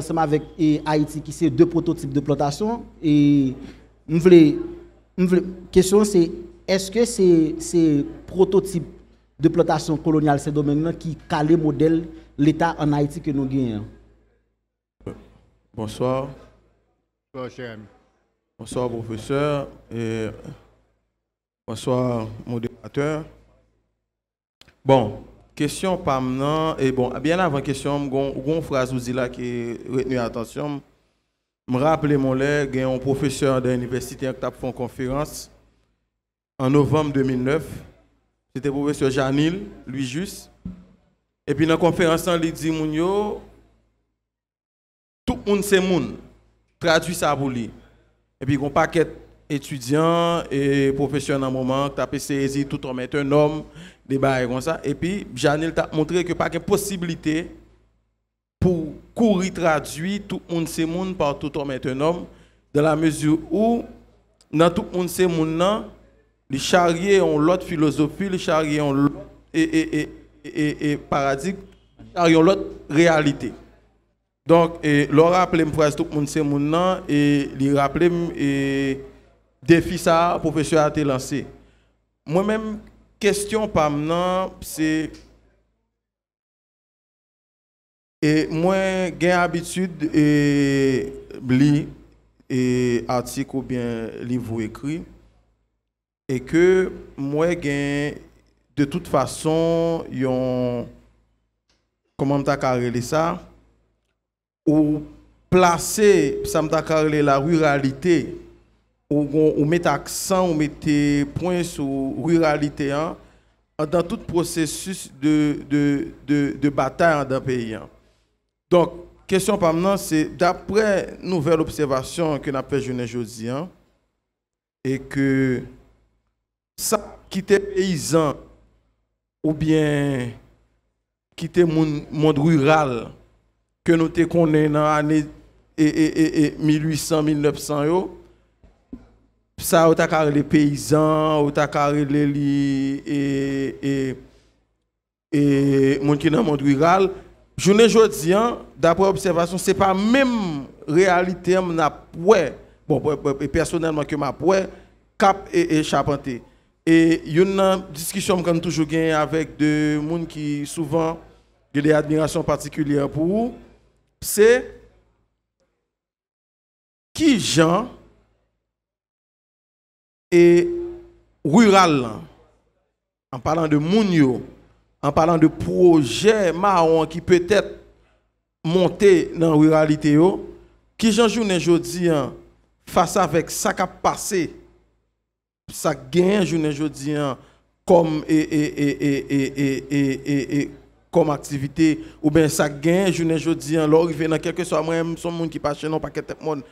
dans avec Haïti, qui c'est deux prototypes de plantation, et la question c'est, est-ce que ces, ces prototypes de plantation coloniale, ces domaines-là, qui calent modèle l'État en Haïti que nous gagnons. Bonsoir. Bonsoir, cher Bonsoir, professeur. Et bonsoir, modérateur. Bon, question par maintenant. Et bon, bien avant question, une phrase vous dit là qui retenu attention. Je me rappelle, mon lègue, un professeur de l'université qui a fait conférence en novembre 2009. C'était le professeur Janil, lui juste. Et puis dans la conférence, il dit tout le monde c'est monde. Traduit ça pour lui. Et puis il y a un paquet étudiants et professionnels un moment, taper saisie tout homme un homme, des comme ça. Et puis Janil t'a montré que pas de possibilité pour courir traduit tout le monde c'est monde par tout homme un homme dans la mesure où dans tout le monde c'est monde les charrier ont l'autre philosophie, les chariots ont l'autre et, et et, et paradigme, il y a une autre réalité. Donc, et, l'aura appelé pour phrase tout le monde, c'est mon et il rappelé et défi ça, le professeur a été lancé. Moi-même, question par maintenant, c'est. Et moi, j'ai l'habitude et lire et article ou bien livre écrit et que moi j'ai de toute façon, comment t'a carré ça, ou placer, ça m'a la ruralité, ou, ou, mettre accent, ou mettre point sur ruralité, hein, dans tout processus de, de, de, bataille dans le pays. Hein. Donc, question par maintenant, c'est d'après nouvelle observation que nous avons fait aujourd'hui, hein, et que ça qui était paysan, ou bien quitter le monde rural que nous connaissons dans l'année 1800, 1900, Ça, ça, ta carré les paysans, ta carré les et, et, et, monde qui dans le monde rural. Journée aujourd'hui, hein, d'après observation, ce n'est pas même réalité que je bon, personnellement que je cap et, et et y une discussion que toujours eu avec des gens qui souvent ont des admirations particulières pour vous. C'est qui gens et rural en parlant de Mounio, en parlant de projet marron qui peut-être monté dans la ruralité, qui Jean joue aujourd'hui hein, face avec ça qui a passé ça gagne, je ne hein, comme et, et, et, comme activité ou bien ça gagne je ne dis hein, il dans quelque soit moi même son monde qui pas chez non pas quelque monde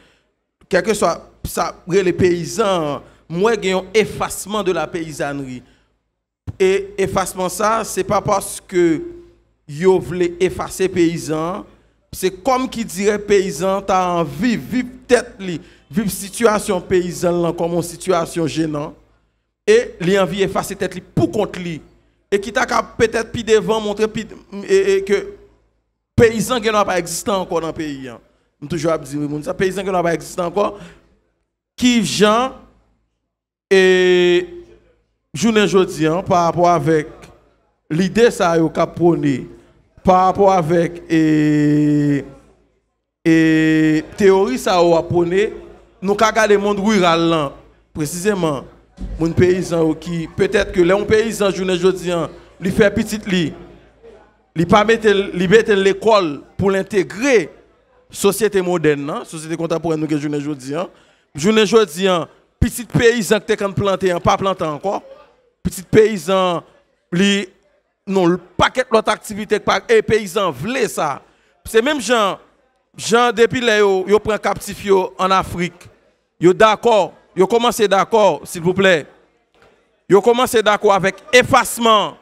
quelque soit ça les paysans moi un effacement de la paysannerie et effacement ça c'est pas parce que yo voulez effacer paysans c'est comme qui dirait paysan, tu as envie, vive tête, vive situation paysan comme une situation gênante. Et as envie effacer tête li pour contre lui. Et qui t'a peut-être plus devant montrer que paysan qui n'a pas existé encore dans le pays. Hein. Je toujours dire, ça paysan qui n'a pas existé encore, qui Jean et journée aujourd'hui hein, par rapport avec l'idée ça yo cap prôner par rapport avec et, et théorie ça a apprenait nous regarder le monde rural précisément mon paysan qui peut-être que les paysan journée aujourd'hui lui fait petite li il pas mettre l'école pour l'intégrer société moderne hein, société contemporaine nous que journée aujourd'hui journée aujourd'hui petit paysan qui t'es planté hein, pas planté encore petit paysan lui non le paquet l'autre activité par et paysans voulaient ça c'est même gens gens depuis là yo yo prend captif yo en Afrique yo d'accord yo commencé d'accord s'il vous plaît yo commencé d'accord avec effacement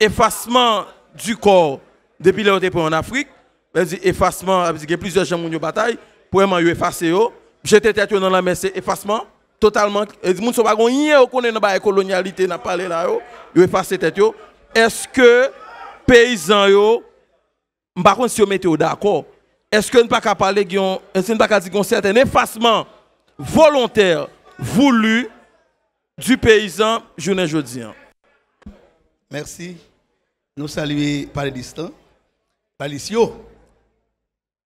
effacement du corps depuis là on en Afrique ben dit effacement qu'il y a plusieurs gens qui bataille pour vraiment yo effacer yo j'étais tête dans la mer c'est effacement totalement et monde sont pas rien connaît dans la colonialité n'a parlé là yo yo effacer tête yo est-ce que paysans yo par contre si on mettez d'accord est-ce que ne pas parler est-ce pas un certain effacement volontaire voulu du paysan journée pas. Hein. merci nous saluons par distant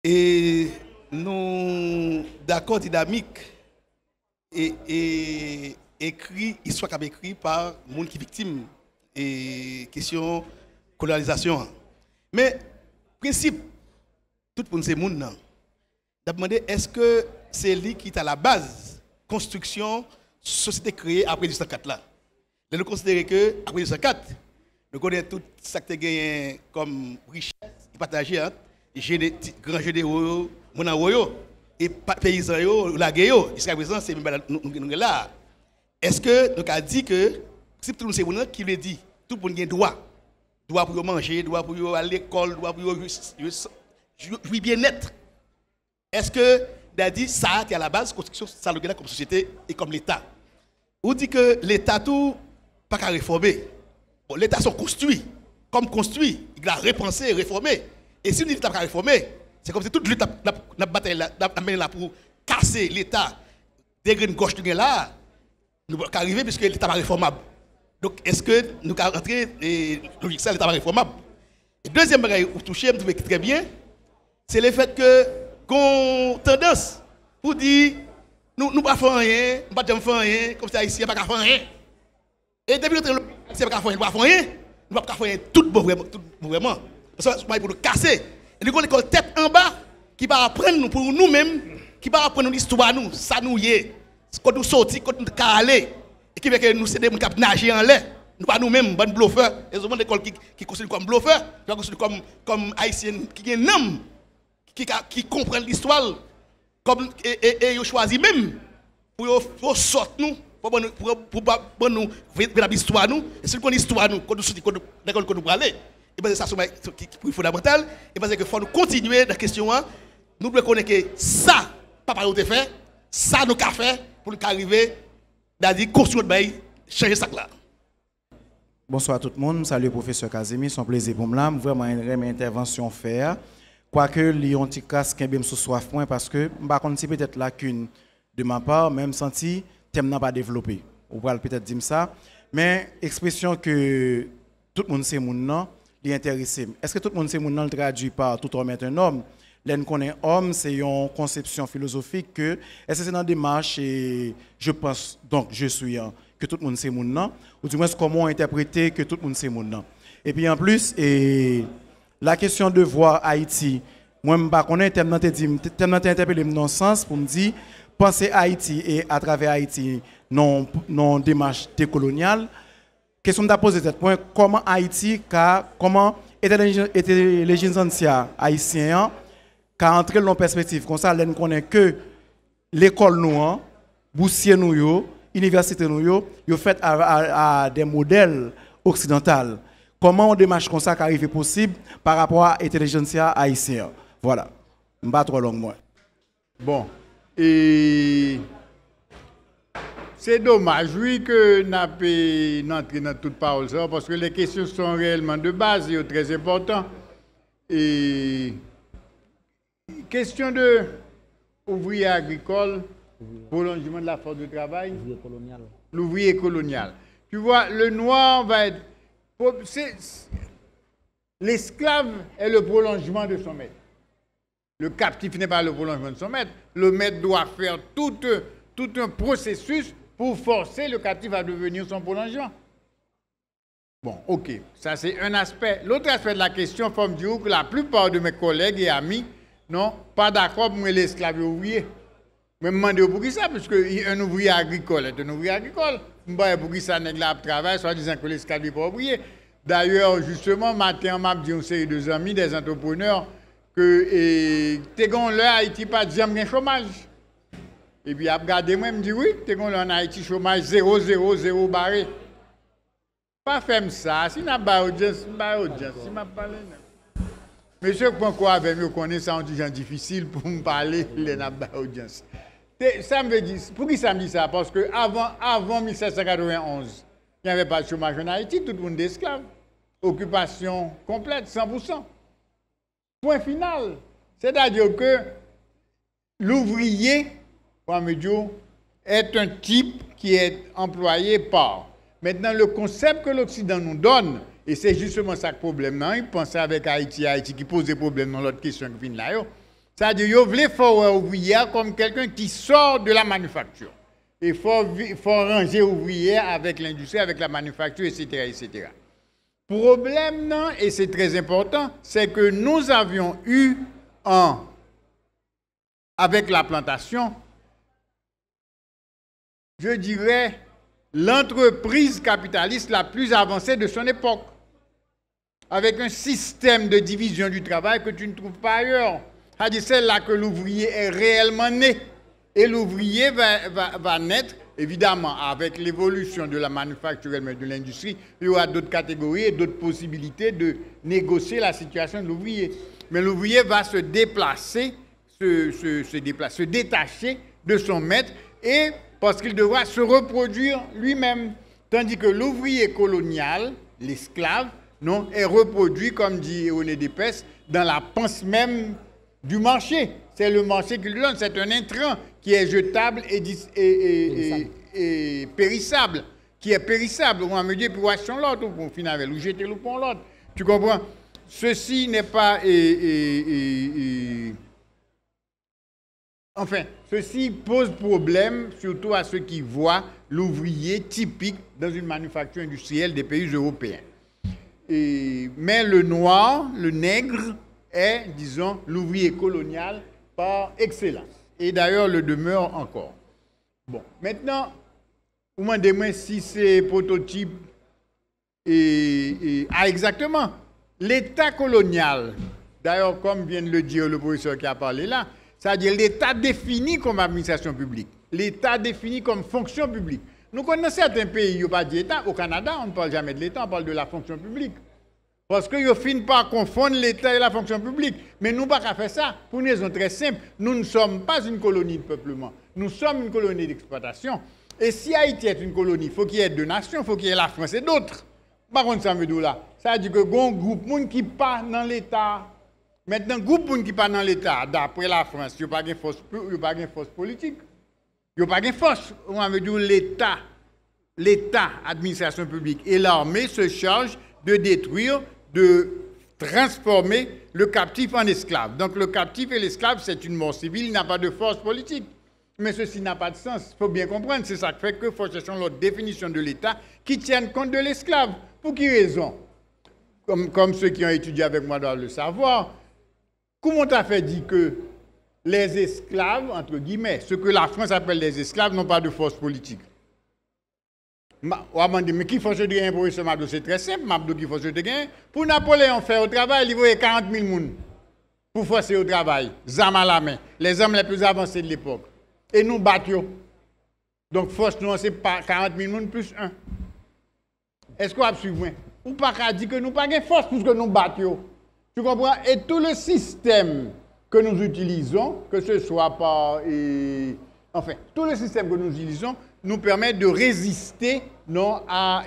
et nous d'accord dynamique et, et écrit histoire écrit par monde qui victime et question colonisation. Mais principe, tout pour ces monde là, demander est-ce que c'est lui qui est à la base construction société créée après 1904 là. Nous considérons que après 1904, nous connaissons tout ce qui gagné comme richesse partagée entre grand généraux, monawoyo et paysans yo, La jusqu'à présent c'est là. Est-ce que nous a dit que si tout le monde sait qui le dit, tout le monde a droit. Droit pour manger, droit pour aller à l'école, droit pour jouer bien-être. Est-ce que a dit ça, est à la base, construction, ça le comme société et comme l'État. ou dit que l'État tout pas qu'à réformer. L'État sont construit, comme construit, il a repensé, réformé. Et si on dit qu'il a réformé, c'est comme si toute lutte, la bataille, là pour casser l'État, des que gauche, là, nous pas arriver puisque l'État pas réformable. Donc, est-ce que nous allons rentrer et logique ça, l'État réformable Et deuxième que vous touchez, vous très bien, c'est le fait que, qu'on tendance pour dire, nous ne faire rien, nous ne faire rien, comme ça, ici, nous ne faire rien. Et depuis que nous ne faisons rien, nous ne faisons rien, nous ne faisons rien, tout vraiment, tout vraiment. Parce que pour nous casser. Et nous, on école tête en bas, qui va apprendre pour nous-mêmes, qui va apprendre l'histoire, nous, ça nous y est. Quand nous sortons, quand nous allons qui veut que nous sommes des gens qui en l'air. Nous pas nous-mêmes, bon bluffeurs. Et des l'école qui, qui considère comme bluffeur, qui considère comme, comme haïtienne, qui est un homme, qui, qui comprend l'histoire, comme, et, et, choisit même pour sortir nous, pour nous, pour nous, véritable histoire nous. Et si nous connaissons l'histoire nous, quand nous sortons l'école que nous aller, et bien c'est ça qui est fondamental. Et bien c'est que faut nous continuer la question. Nous devons connaître que ça, papa nous fait, ça nous a fait pour nous arriver cours changer Bonsoir tout le monde. Salut professeur Kazemi. un plaisir pour moi. Vraiment une intervention faire. Quoique petit casque Kembem sous soif point parce que par contre peut-être lacune de ma part, même senti thème n'a pas développé. On peut-être dire ça. Mais expression que tout le monde sait mon nom, Est-ce que tout le monde sait mon nom le traduit par tout homme est un homme? qu'on est homme, c'est une conception philosophique que, est-ce que c'est dans la démarche, et je pense, donc je suis, hein, que tout le monde sait mon nom, ou du moins comment interpréter que tout le monde sait mon nom. Et puis en plus, et, la question de voir Haïti, moi, je bah, connais pas, tellement interpellé dans sens pour me dire, penser Haïti et à travers Haïti, non, non démarche décoloniale. Question de poser cette point, comment Haïti, comment était anciens haïtiens car entre dans perspective. Comme ça, nous connaît que l'école nous, hein, boursiers nous, l'université nous, ils fait à, des modèles occidentaux. Comment on démarche comme ça est possible par rapport à l'intelligence haïtienne Voilà. Je ne pas trop long. Bon. Et c'est dommage, oui, que nous pas dans toute parole, parce que les questions sont réellement de base et très importantes. Et Question de ouvrier agricole, prolongement de la force de travail. L'ouvrier colonial. Tu vois, le noir va être... L'esclave est le prolongement de son maître. Le captif n'est pas le prolongement de son maître. Le maître doit faire tout, un processus pour forcer le captif à devenir son prolongement. Bon, ok, ça c'est un aspect. L'autre aspect de la question, forme du que la plupart de mes collègues et amis non, pas d'accord pour l'esclave ouvrier. Je me demande pour qui ça, parce qu'un ouvrier agricole est un ouvrier agricole. Je me pour qui ça, nest travail, soit disant que l'esclave n'est pas ouvrier. D'ailleurs, justement, matin, m'a dit une série de amis, des entrepreneurs, que Tégon, là, Haïti, pas de chômage. Et puis, après, regardé, moi, me dit oui, Tégon, là en Haïti, chômage 0, 0, 0 barré. Pas faire ça, si n'a pas audience, pas audience, si m'a parlé. Monsieur avez avait mieux connaissance en disant « difficile pour me parler les audience. Ça me dit, pour qui ça me dit ça? Parce que avant, avant 1791, il n'y avait pas de chômage en Haïti, tout le monde d'esclaves. Occupation complète, 100%. Point final. C'est-à-dire que l'ouvrier, est un type qui est employé par. Maintenant, le concept que l'Occident nous donne, et c'est justement ça le problème. Il Ils avec Haïti, Haïti qui pose des problèmes dans l'autre question qui vient là. C'est-à-dire, il faut faire ouvrier comme quelqu'un qui sort de la manufacture. Et il faut, faut ranger avec l'industrie, avec la manufacture, etc. etc. Problème, non, et c'est très important, c'est que nous avions eu en, avec la plantation, je dirais, l'entreprise capitaliste la plus avancée de son époque, avec un système de division du travail que tu ne trouves pas ailleurs. C'est-à-dire celle là que l'ouvrier est réellement né. Et l'ouvrier va, va, naître, évidemment, avec l'évolution de la manufacture mais de l'industrie, il y aura d'autres catégories et d'autres possibilités de négocier la situation de l'ouvrier. Mais l'ouvrier va se déplacer, se, se, déplacer, se détacher de son maître et parce qu'il devra se reproduire lui-même. Tandis que l'ouvrier colonial, l'esclave, non, est reproduit, comme dit René Dépès, dans la panse même du marché. C'est le marché qui lui donne, c'est un intrant qui est jetable et, périssable, qui est périssable. On va me dire, pour acheter l'autre, pour finir avec, ou jeter le pour l'autre. Tu comprends Ceci n'est pas... Enfin, ceci pose problème surtout à ceux qui voient l'ouvrier typique dans une manufacture industrielle des pays européens. mais le noir, le nègre, est, disons, l'ouvrier colonial par excellence. Et d'ailleurs, le demeure encore. Bon, maintenant, vous me demandez si ces prototypes et, ah, exactement. L'État colonial, d'ailleurs, comme vient de le dire le professeur qui a parlé là, c'est-à-dire l'État défini comme administration publique, l'État défini comme fonction publique. Nous connaissons certains pays, il n'y a pas d'État. Au Canada, on ne parle jamais de l'État, on parle de la fonction publique. Parce que ne finissent pas confondre l'État et la fonction publique. Mais nous pas faire ça pour une raison très simple. Nous ne sommes pas une colonie de peuplement. Nous sommes une colonie d'exploitation. Et si Haïti est une colonie, faut il faut qu'il y ait deux nations, faut il faut qu'il y ait la France et d'autres. Par contre, ça veut dire là. Ça veut dire que un groupe monde qui part dans l'État Maintenant, groupe qui pas dans l'État, d'après la France, il n'y a pas de force, politique. Il n'y a pas de force. On va dire l'État, l'État, administration publique et l'armée se chargent de détruire, de transformer le captif en esclave. Donc le captif et l'esclave, c'est une mort civile, il n'a pas de force politique. Mais ceci n'a pas de sens. Il faut bien comprendre. C'est ça qui fait que faut chercher leur définition de l'État qui tienne compte de l'esclave. Pour qui raison comme ceux qui ont étudié avec moi doivent le savoir, Comment as fait dire que les esclaves, entre guillemets, ce que la France appelle les esclaves, n'ont pas de force politique on m'a dit, mais qui force que je gagne pour ce Mabdo C'est très simple, Mabdou qui force que Pour Napoléon faire au travail, il voyait 40 000 personnes pour forcer au travail, zam à la main, les hommes les plus avancés de l'époque. Et nous battions. Donc, force nous, c'est 40 000 personnes plus 1. Est-ce qu'on a suivi Ou pas dit que nous n'avons pas de force parce que nous battions tu comprends Et tout le système que nous utilisons, que ce soit par... enfin, tout le système que nous utilisons nous permet de résister non, à,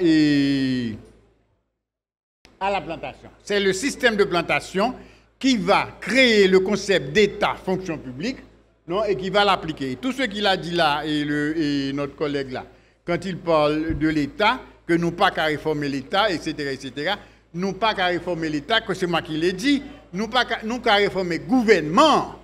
à la plantation. C'est le système de plantation qui va créer le concept d'État, fonction publique, non, et qui va l'appliquer. Tout ce qu'il a dit là, et, notre collègue là, quand il parle de l'État, que nous pas qu'à réformer l'État, etc., etc., nous pas qu'à réformer l'État, que c'est moi qui l'ai dit, nous pas nous qu'à réformer le gouvernement.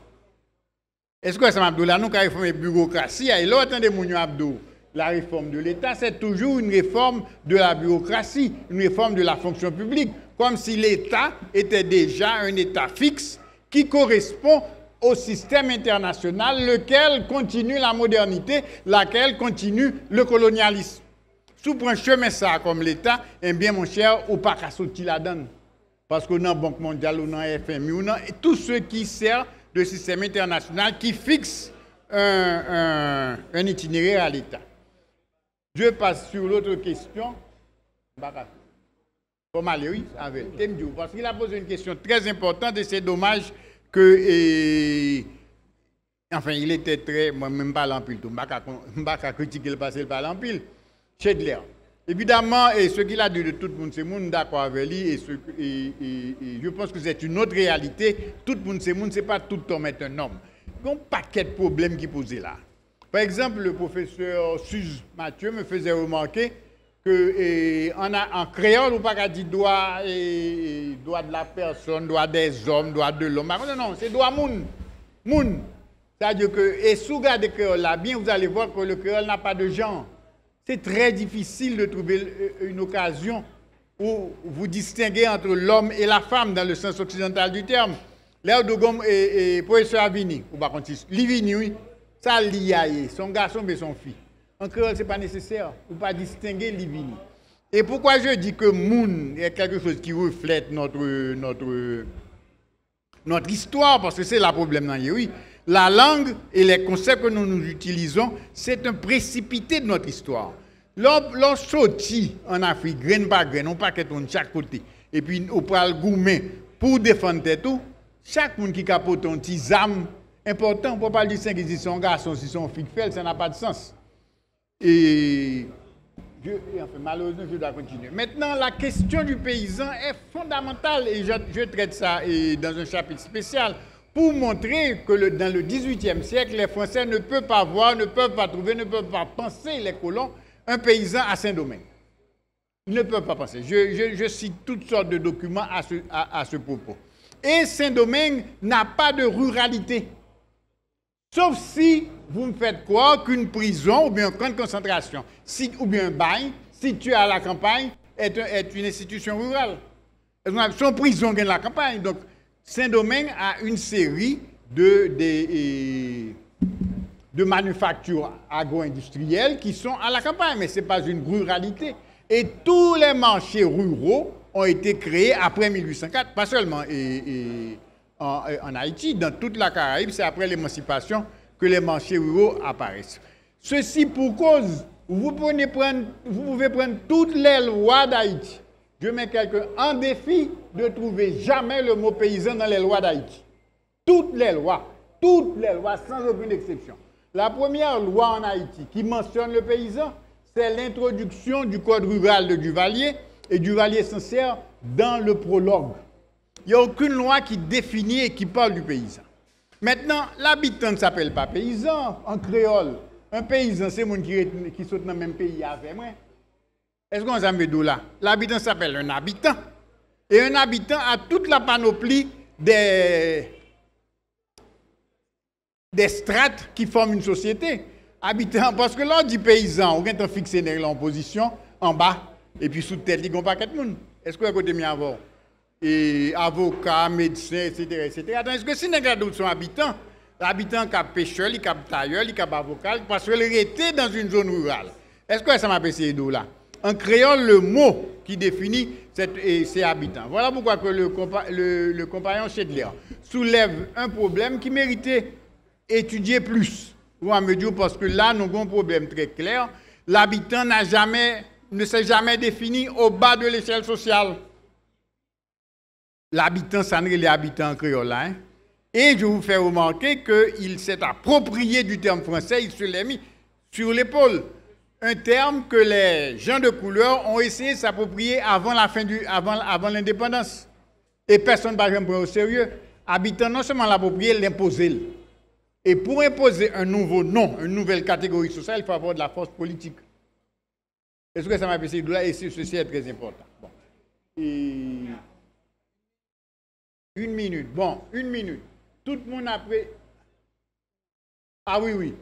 Est-ce que ça m'a nous qu'à réformer la bureaucratie et là attendez Abdou, la réforme de l'État, c'est toujours une réforme de la bureaucratie, une réforme de la fonction publique, comme si l'État était déjà un État fixe qui correspond au système international, lequel continue la modernité, laquelle continue le colonialisme vous chemin chemin comme l'état l'État, eh bien mon cher, ou pas qu'à sauter la donne parce que non banque Mondial ou non FMI ou dans tout ce qui sert de système international qui fixe un, itinéraire à l'État. Je passe sur l'autre question. Il avec parce qu'il a posé une question très importante et c'est dommage que. enfin, il était très. Moi, même pas l'empile. Je ne pas critiquer le passé, le pas Chedler. Évidemment, et ce qu'il a dit de tout le monde, c'est monde d'accord avec lui, et, je pense que c'est une autre réalité. Tout le monde, c'est monde, c'est pas tout homme est un homme. Il y a un paquet de problèmes qui posent là. Par exemple, le professeur Suze Mathieu me faisait remarquer qu'en a, en créole, on ne pas dire droit, et, de la personne, droit des hommes, droit de l'homme. Non, non, c'est droit monde. l'homme. C'est-à-dire que, et sous garde créole là, bien, vous allez voir que le créole n'a pas de genre c'est très difficile de trouver euh, une occasion où vous distinguez entre l'homme et la femme dans le sens occidental du terme. L'air de et, et professeur Avini, ou par contre, Livini, oui, ça l'IAE, son garçon mais son fils. En créole, ce n'est pas nécessaire, ou pas distinguer Livini. Et pourquoi je dis que Moon est quelque chose qui reflète notre, notre, notre histoire, parce que c'est la problème dans oui. La langue et les concepts que nous, nous utilisons, c'est un précipité de notre histoire. Lorsqu'on sortit en Afrique, grain par grain, on paquet de chaque côté, et puis on parle gourmet pour défendre tout, chaque monde qui capote un petit âme important, on ne peut pas dire que si son garçon, si son fille ça n'a pas de sens. Et, je, malheureusement, je dois continuer. Maintenant, la question du paysan est fondamentale et je, traite ça dans un chapitre spécial pour montrer que dans le 18e siècle, les Français ne peuvent pas voir, ne peuvent pas trouver, ne peuvent pas penser les colons un paysan à Saint-Domingue. Ils ne peuvent pas passer. Je, cite toutes sortes de documents à ce, propos. Et Saint-Domingue n'a pas de ruralité. Sauf si vous me faites croire qu'une prison ou bien un camp de concentration ou bien un bail situé à la campagne est, une institution rurale. Son prison gagne la campagne. Donc, Saint-Domingue a une série de de manufactures agro-industrielles qui sont à la campagne, mais ce n'est pas une ruralité. Et tous les marchés ruraux ont été créés après 1804, pas seulement en, Haïti, dans toute la Caraïbe, c'est après l'émancipation que les marchés ruraux apparaissent. Ceci pour cause, vous, prendre, vous pouvez prendre toutes les lois d'Haïti. Je mets quelqu'un en défi de trouver jamais le mot paysan dans les lois d'Haïti. Toutes les lois, toutes les lois, sans aucune exception. La première loi en Haïti qui mentionne le paysan, c'est l'introduction du Code rural de Duvalier et Duvalier sincère dans le prologue. Il n'y a aucune loi qui définit et qui parle du paysan. Maintenant, l'habitant ne s'appelle pas paysan en créole. Un paysan, c'est mon qui, qui saute dans le même pays avec moi. Est-ce qu'on s'en met là L'habitant s'appelle un habitant. Et un habitant a toute la panoplie des des strates qui forment une société. Habitants, parce que là, du paysan, on vient fixé fixer en position, en bas, et puis sous tête, ils ne a pas tout monde. Est-ce que vous côté mis avant Et avocats, médecins, etc. est est-ce que si gens sont habitants, l'habitant qui a pêcheur, qui a tailleur, qui a avocat, parce qu'ils était dans une zone rurale. Est-ce que ça m'a passé là En créant le mot qui définit ces habitants. Voilà pourquoi que le, le compagnon Chedler soulève un problème qui méritait étudier plus. Ou à mesure, parce que là, nous avons un problème très clair. L'habitant n'a jamais, ne s'est jamais défini au bas de l'échelle sociale. L'habitant, ça n'est l'habitant créole. Hein. Et je vous fais remarquer qu'il s'est approprié du terme français, il se l'est mis sur l'épaule. Un terme que les gens de couleur ont essayé de s'approprier avant la fin du, avant, avant l'indépendance. Et personne ne va jamais prendre au sérieux. Habitant, non seulement l'approprier, l'imposer. Et pour imposer un nouveau nom, une nouvelle catégorie sociale, il faut avoir de la force politique. Est-ce que ça m'a fait de Et ceci est très important. Une minute. Bon, une minute. Tout le monde après. Ah oui, oui.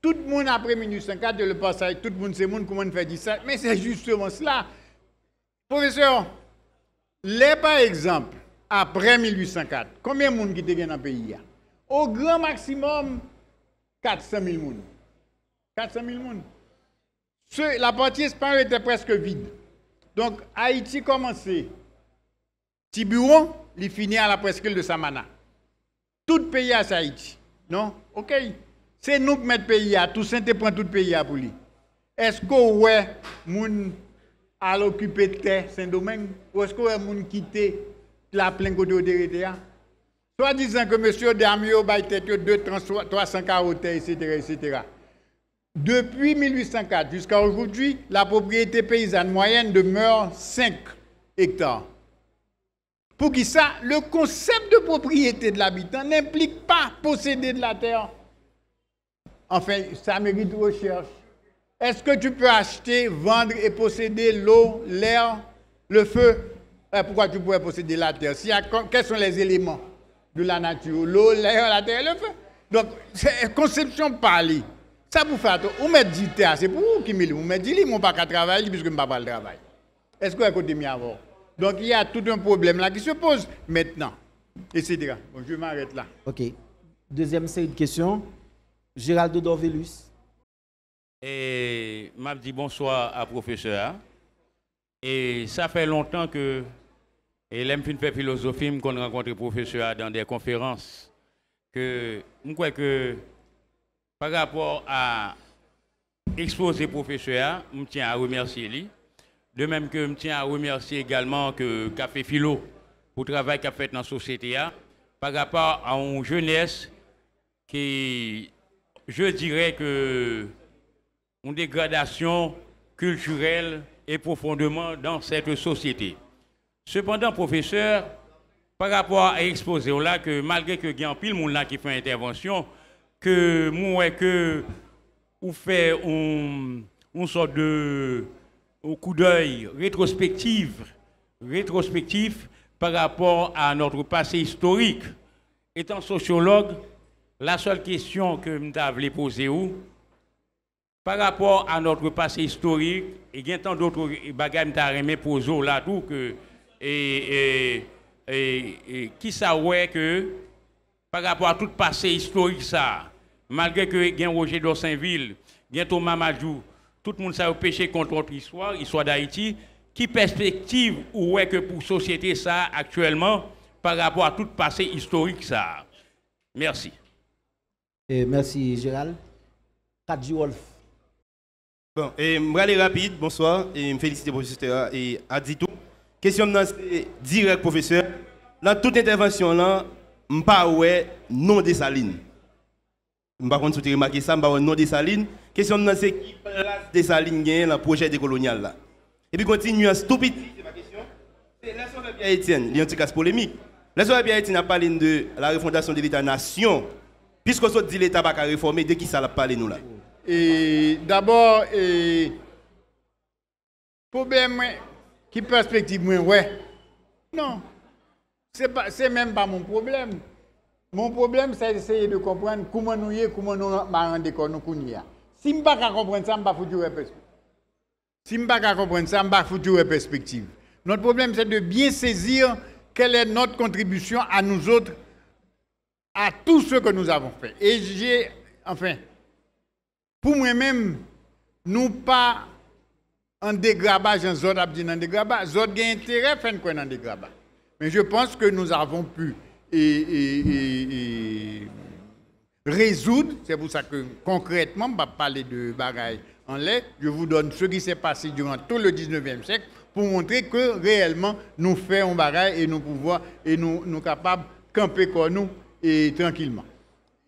Tout le monde après 1804 54 de le passage, tout le monde sait comment on fait ça Mais c'est justement cela. Professeur, les par exemple, après 1804, combien de monde qui était dans le pays hein? au grand maximum 400 000 personnes. 400 000 personnes. la partie espagnole était presque vide. Donc, Haïti commençait. Tiburon, il finit à la presqu'île de Samana. Tout pays à Haïti. Non? OK. C'est nous qui mettons pays à. Tout saint prend tout pays à pour lui. Est-ce que ouais, moun à l'occuper de terre Saint-Domingue? Ou est-ce que gens moun quitter la pleine côté de Soit disant que M. Damio a été carottes, etc., etc. Depuis 1804 jusqu'à aujourd'hui, la propriété paysanne moyenne demeure 5 hectares. Pour qui ça Le concept de propriété de l'habitant n'implique pas posséder de la terre. Enfin, ça mérite recherche. Est-ce que tu peux acheter, vendre et posséder l'eau, l'air, le feu euh, Pourquoi tu pourrais posséder la terre Quels sont les éléments de la nature, l'eau, l'air, la terre le feu. Donc, c'est conception parlée. Ça vous fait, vous mettez dit terre, c'est pour vous qui me Vous mettez dit, mon pas qu'à travailler puisque je ne pas le travail. Est-ce que vous côté avant Donc, il y a tout un problème là qui se pose maintenant, Et etc. Bon, je m'arrête là. OK. Deuxième série de questions. Géraldo Dorvelus. Et m'a dit bonsoir à professeur. Hein. Et ça fait longtemps que et l'aime fait faire philosophie, qu'on rencontre professeur dans des conférences que je crois que par rapport à exposer professeur, je tiens à remercier lui. De même que je tiens à remercier également que Café Philo pour le travail qu'il a fait dans la société par rapport à une jeunesse qui, je dirais que, une dégradation culturelle et profondément dans cette société. Cependant, professeur, par rapport à exposé là, que malgré que y a pile monde là qui fait intervention, que moi que fait une sorte de coup d'œil rétrospective, rétrospectif par rapport à notre passé historique. Étant sociologue, la seule question que je voulais poser par rapport à notre passé historique, et il y a tant d'autres bagages que je poser là tout que et, qui et qui est que par rapport à tout passé historique ça, malgré que Roger Dorsainville, bien Thomas Majou, tout le monde au péché contre notre histoire, l'histoire d'Haïti, qui perspective ou est que pour société ça actuellement par rapport à tout passé historique ça. Merci. merci Gérald. Kadji Wolf. Bon, et je rapide, bonsoir, et me féliciter pour et à dit Question de direct, professeur. Dans toute intervention, là, je ne pas non des salines. Je ne sais pas si ça, je ne non de Saline. Question c'est qui place des salines, dans le projet décolonial là. Et puis, continue à stupide, c'est ma question. C'est la soirée il y a un cas polémique. La moi bien Etienne a parlé de la refondation de l'État-nation. Puisque vous dit l'État va pas de qui ça a parlé nous là D'abord, le problème qui perspective moins ouais. Non. C'est même pas mon problème. Mon problème, c'est d'essayer de comprendre comment nous sommes, comment nous sommes nous Si je ne comprends pas ça, je ne pas foutre perspective. Si je ne comprends pas ça, je ne pas foutre perspective. Notre problème, c'est de bien saisir quelle est notre contribution à nous autres, à tout ce que nous avons fait. Et j'ai, enfin, pour moi-même, nous pas en dégrabage en zone abdi en dégrabage, zone a intérêt à faire quoi en Mais je pense que nous avons pu résoudre, c'est pour ça que concrètement, vais pas parler de bagaille en l'air, je vous donne ce qui s'est passé durant tout le 19e siècle pour montrer que réellement nous faisons bagaille et nous pouvons et nous, sommes capables de camper comme nous et tranquillement.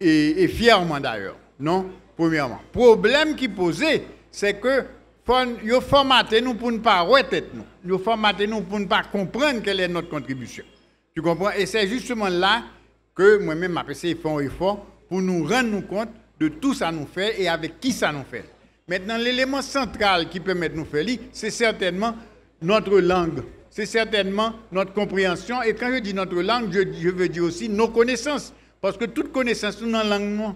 Et, fièrement d'ailleurs, non Premièrement. Problème qui posait, c'est que ils ont nous pour ne pas nous nous. Ils ont nous pour ne pas comprendre quelle est notre contribution. Tu comprends? Et c'est justement là que moi-même, après pensée effort pour nous rendre compte de tout ça nous fait et avec qui ça nous fait. Maintenant, l'élément central qui permet de nous faire c'est certainement notre langue. C'est certainement notre compréhension. Et quand je dis notre langue, je, veux dire aussi nos connaissances. Parce que toute connaissance, nous dans la langue,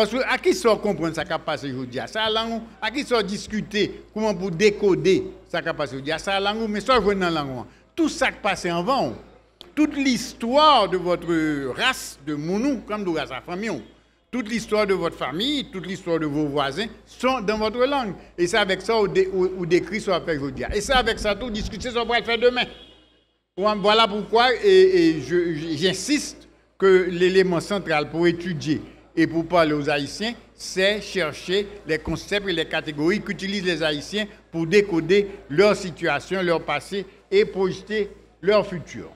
parce que à qui sort comprendre ce qui a passé aujourd'hui Ça à langue, à qui sort discuter comment pour décoder ce qui a passé aujourd'hui Ça à langue, mais ça je dans langue. Hein. Tout ça qui passé avant, toute l'histoire de votre race, de Mounou, comme de race famille, toute l'histoire de votre famille, toute l'histoire de vos voisins sont dans votre langue. Et c'est avec ça ou décrit ce qu'on fait aujourd'hui. Et c'est avec ça tout discuter ce qu'on va faire demain. Voilà pourquoi et, j'insiste que l'élément central pour étudier et pour parler aux Haïtiens, c'est chercher les concepts et les catégories qu'utilisent les Haïtiens pour décoder leur situation, leur passé et projeter leur futur.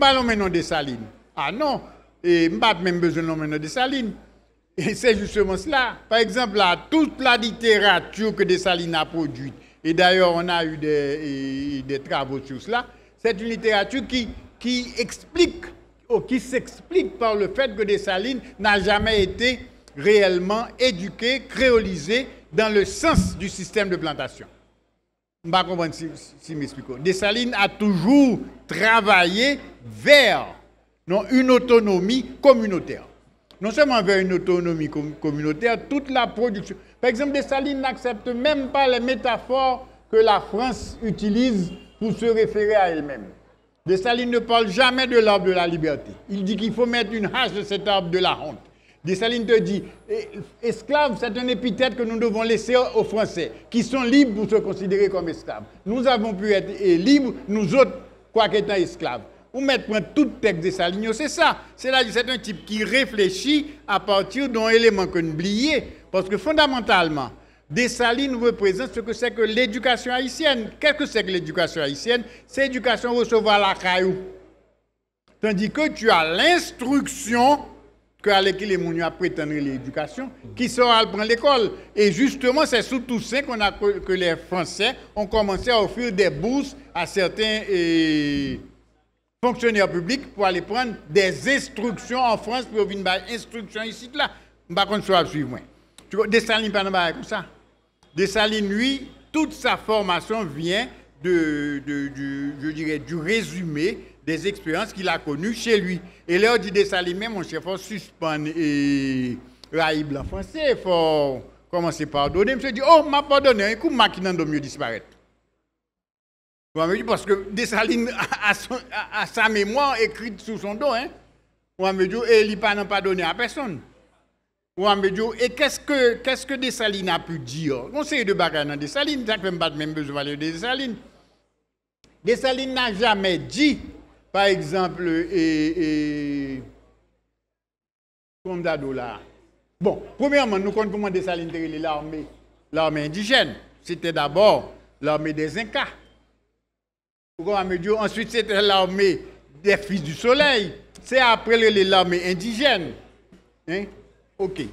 parlons maintenant des salines. Ah non, et pas même besoin de maintenant des salines. Et c'est justement cela. Par exemple, toute la littérature que salines a produite, et d'ailleurs on a eu des, des travaux sur cela, c'est une littérature qui, qui explique Oh, qui s'explique par le fait que Dessalines n'a jamais été réellement éduqué, créolisé dans le sens du système de plantation. Je ne comprends si, si m'explique. Dessalines a toujours travaillé vers non, une autonomie communautaire. Non seulement vers une autonomie communautaire, toute la production. Par exemple, Dessalines n'accepte même pas les métaphores que la France utilise pour se référer à elle-même. Dessalines ne parle jamais de l'arbre de la liberté. Il dit qu'il faut mettre une hache de cet arbre de la honte. Dessalines te dit, eh, esclave, c'est un épithète que nous devons laisser aux Français, qui sont libres pour se considérer comme esclaves. Nous avons pu être eh, libres, nous autres, quoique qu'étant esclaves. Ou mettre tout texte de Saligno, c'est ça. C'est là, c'est un type qui réfléchit à partir d'un élément qu'on oubliait. Parce que fondamentalement, salines représente ce que c'est que l'éducation haïtienne. Qu'est-ce que c'est que l'éducation haïtienne C'est l'éducation recevoir la caillou. Tandis que tu as l'instruction que à l'équipe les a prétendre l'éducation, qui sera prendre l'école. Et justement, c'est sous tout ça qu'on a, que les Français ont commencé à offrir des bourses à certains fonctionnaires publics pour aller prendre des instructions en France pour venir bah, instruction ici là. Je ne sais pas si suivre. Tu vois, des salines pas comme ça. Saline, lui, toute sa formation vient de, du, je dirais, du résumé des expériences qu'il a connues chez lui. Et là, on dit Dessalines, mais mon chef, faut suspendre et raïble en français, il faut commencer par donner. Je me dit, oh, m'a pardonné, un coup, ma de mieux disparaître. Parce que Dessalines a, sa mémoire écrite sous son dos. Hein? Et il n'a pas donné à personne et qu'est-ce que, quest que Dessalines a pu dire On sait de bagarre dans Dessalines, ça pas même besoin de Dessalines. n'a jamais dit, par exemple, euh, et, et Bon, premièrement, nous comptons comment Dessalines était l'armée, l'armée indigène. C'était d'abord l'armée des Incas. Ensuite, c'était l'armée des fils du soleil. C'est après l'armée indigène. Hein? OK.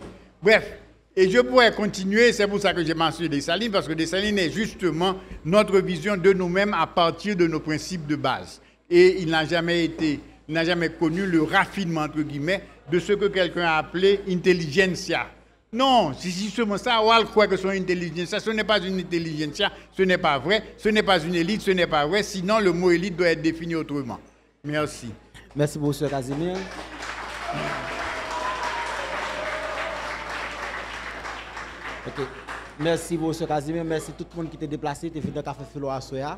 Bref, et je pourrais continuer, c'est pour ça que j'ai mentionné Dessalines, parce que Dessalines est justement notre vision de nous-mêmes à partir de nos principes de base. Et il n'a jamais été, n'a jamais connu le raffinement, entre guillemets, de ce que quelqu'un a appelé intelligentsia. Non, c'est justement ça. Wall croit que son intelligentsia, ce n'est pas une intelligentsia, ce n'est pas vrai, ce n'est pas une élite, ce n'est pas vrai. Sinon, le mot élite doit être défini autrement. Merci. Merci beaucoup, M. Casimir. Ok. Merci, M. Casimir. Merci tout le monde qui t'est déplacé, qui est fait dans Café Philo à Soya.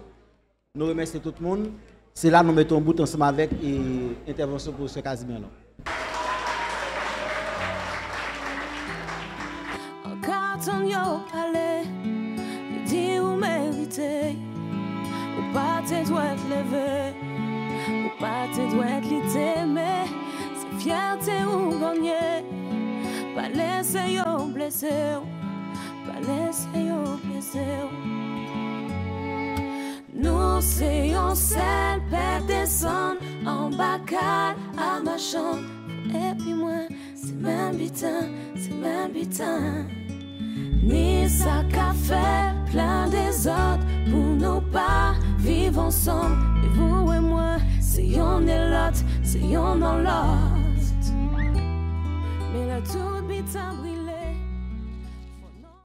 Nous remercions tout le monde. C'est là que nous mettons un bout ensemble avec l'intervention pour M. Casimir. Non. Ton yo pale, le dit ou mérite ou pas te doit être levé, ou pas te doit être l'ité, mais c'est fierté ou gagner, pas laisser ou blessé. Nous séons seuls, perd des sons, en bacal à ma chambre. Et eh, puis moi, c'est même butin, c'est même butin. Ni sa qu'à faire plein des autres pour nous pas vivre ensemble. Et vous et moi, séons des l'autre, séons dans l'autre. Mais la toute bite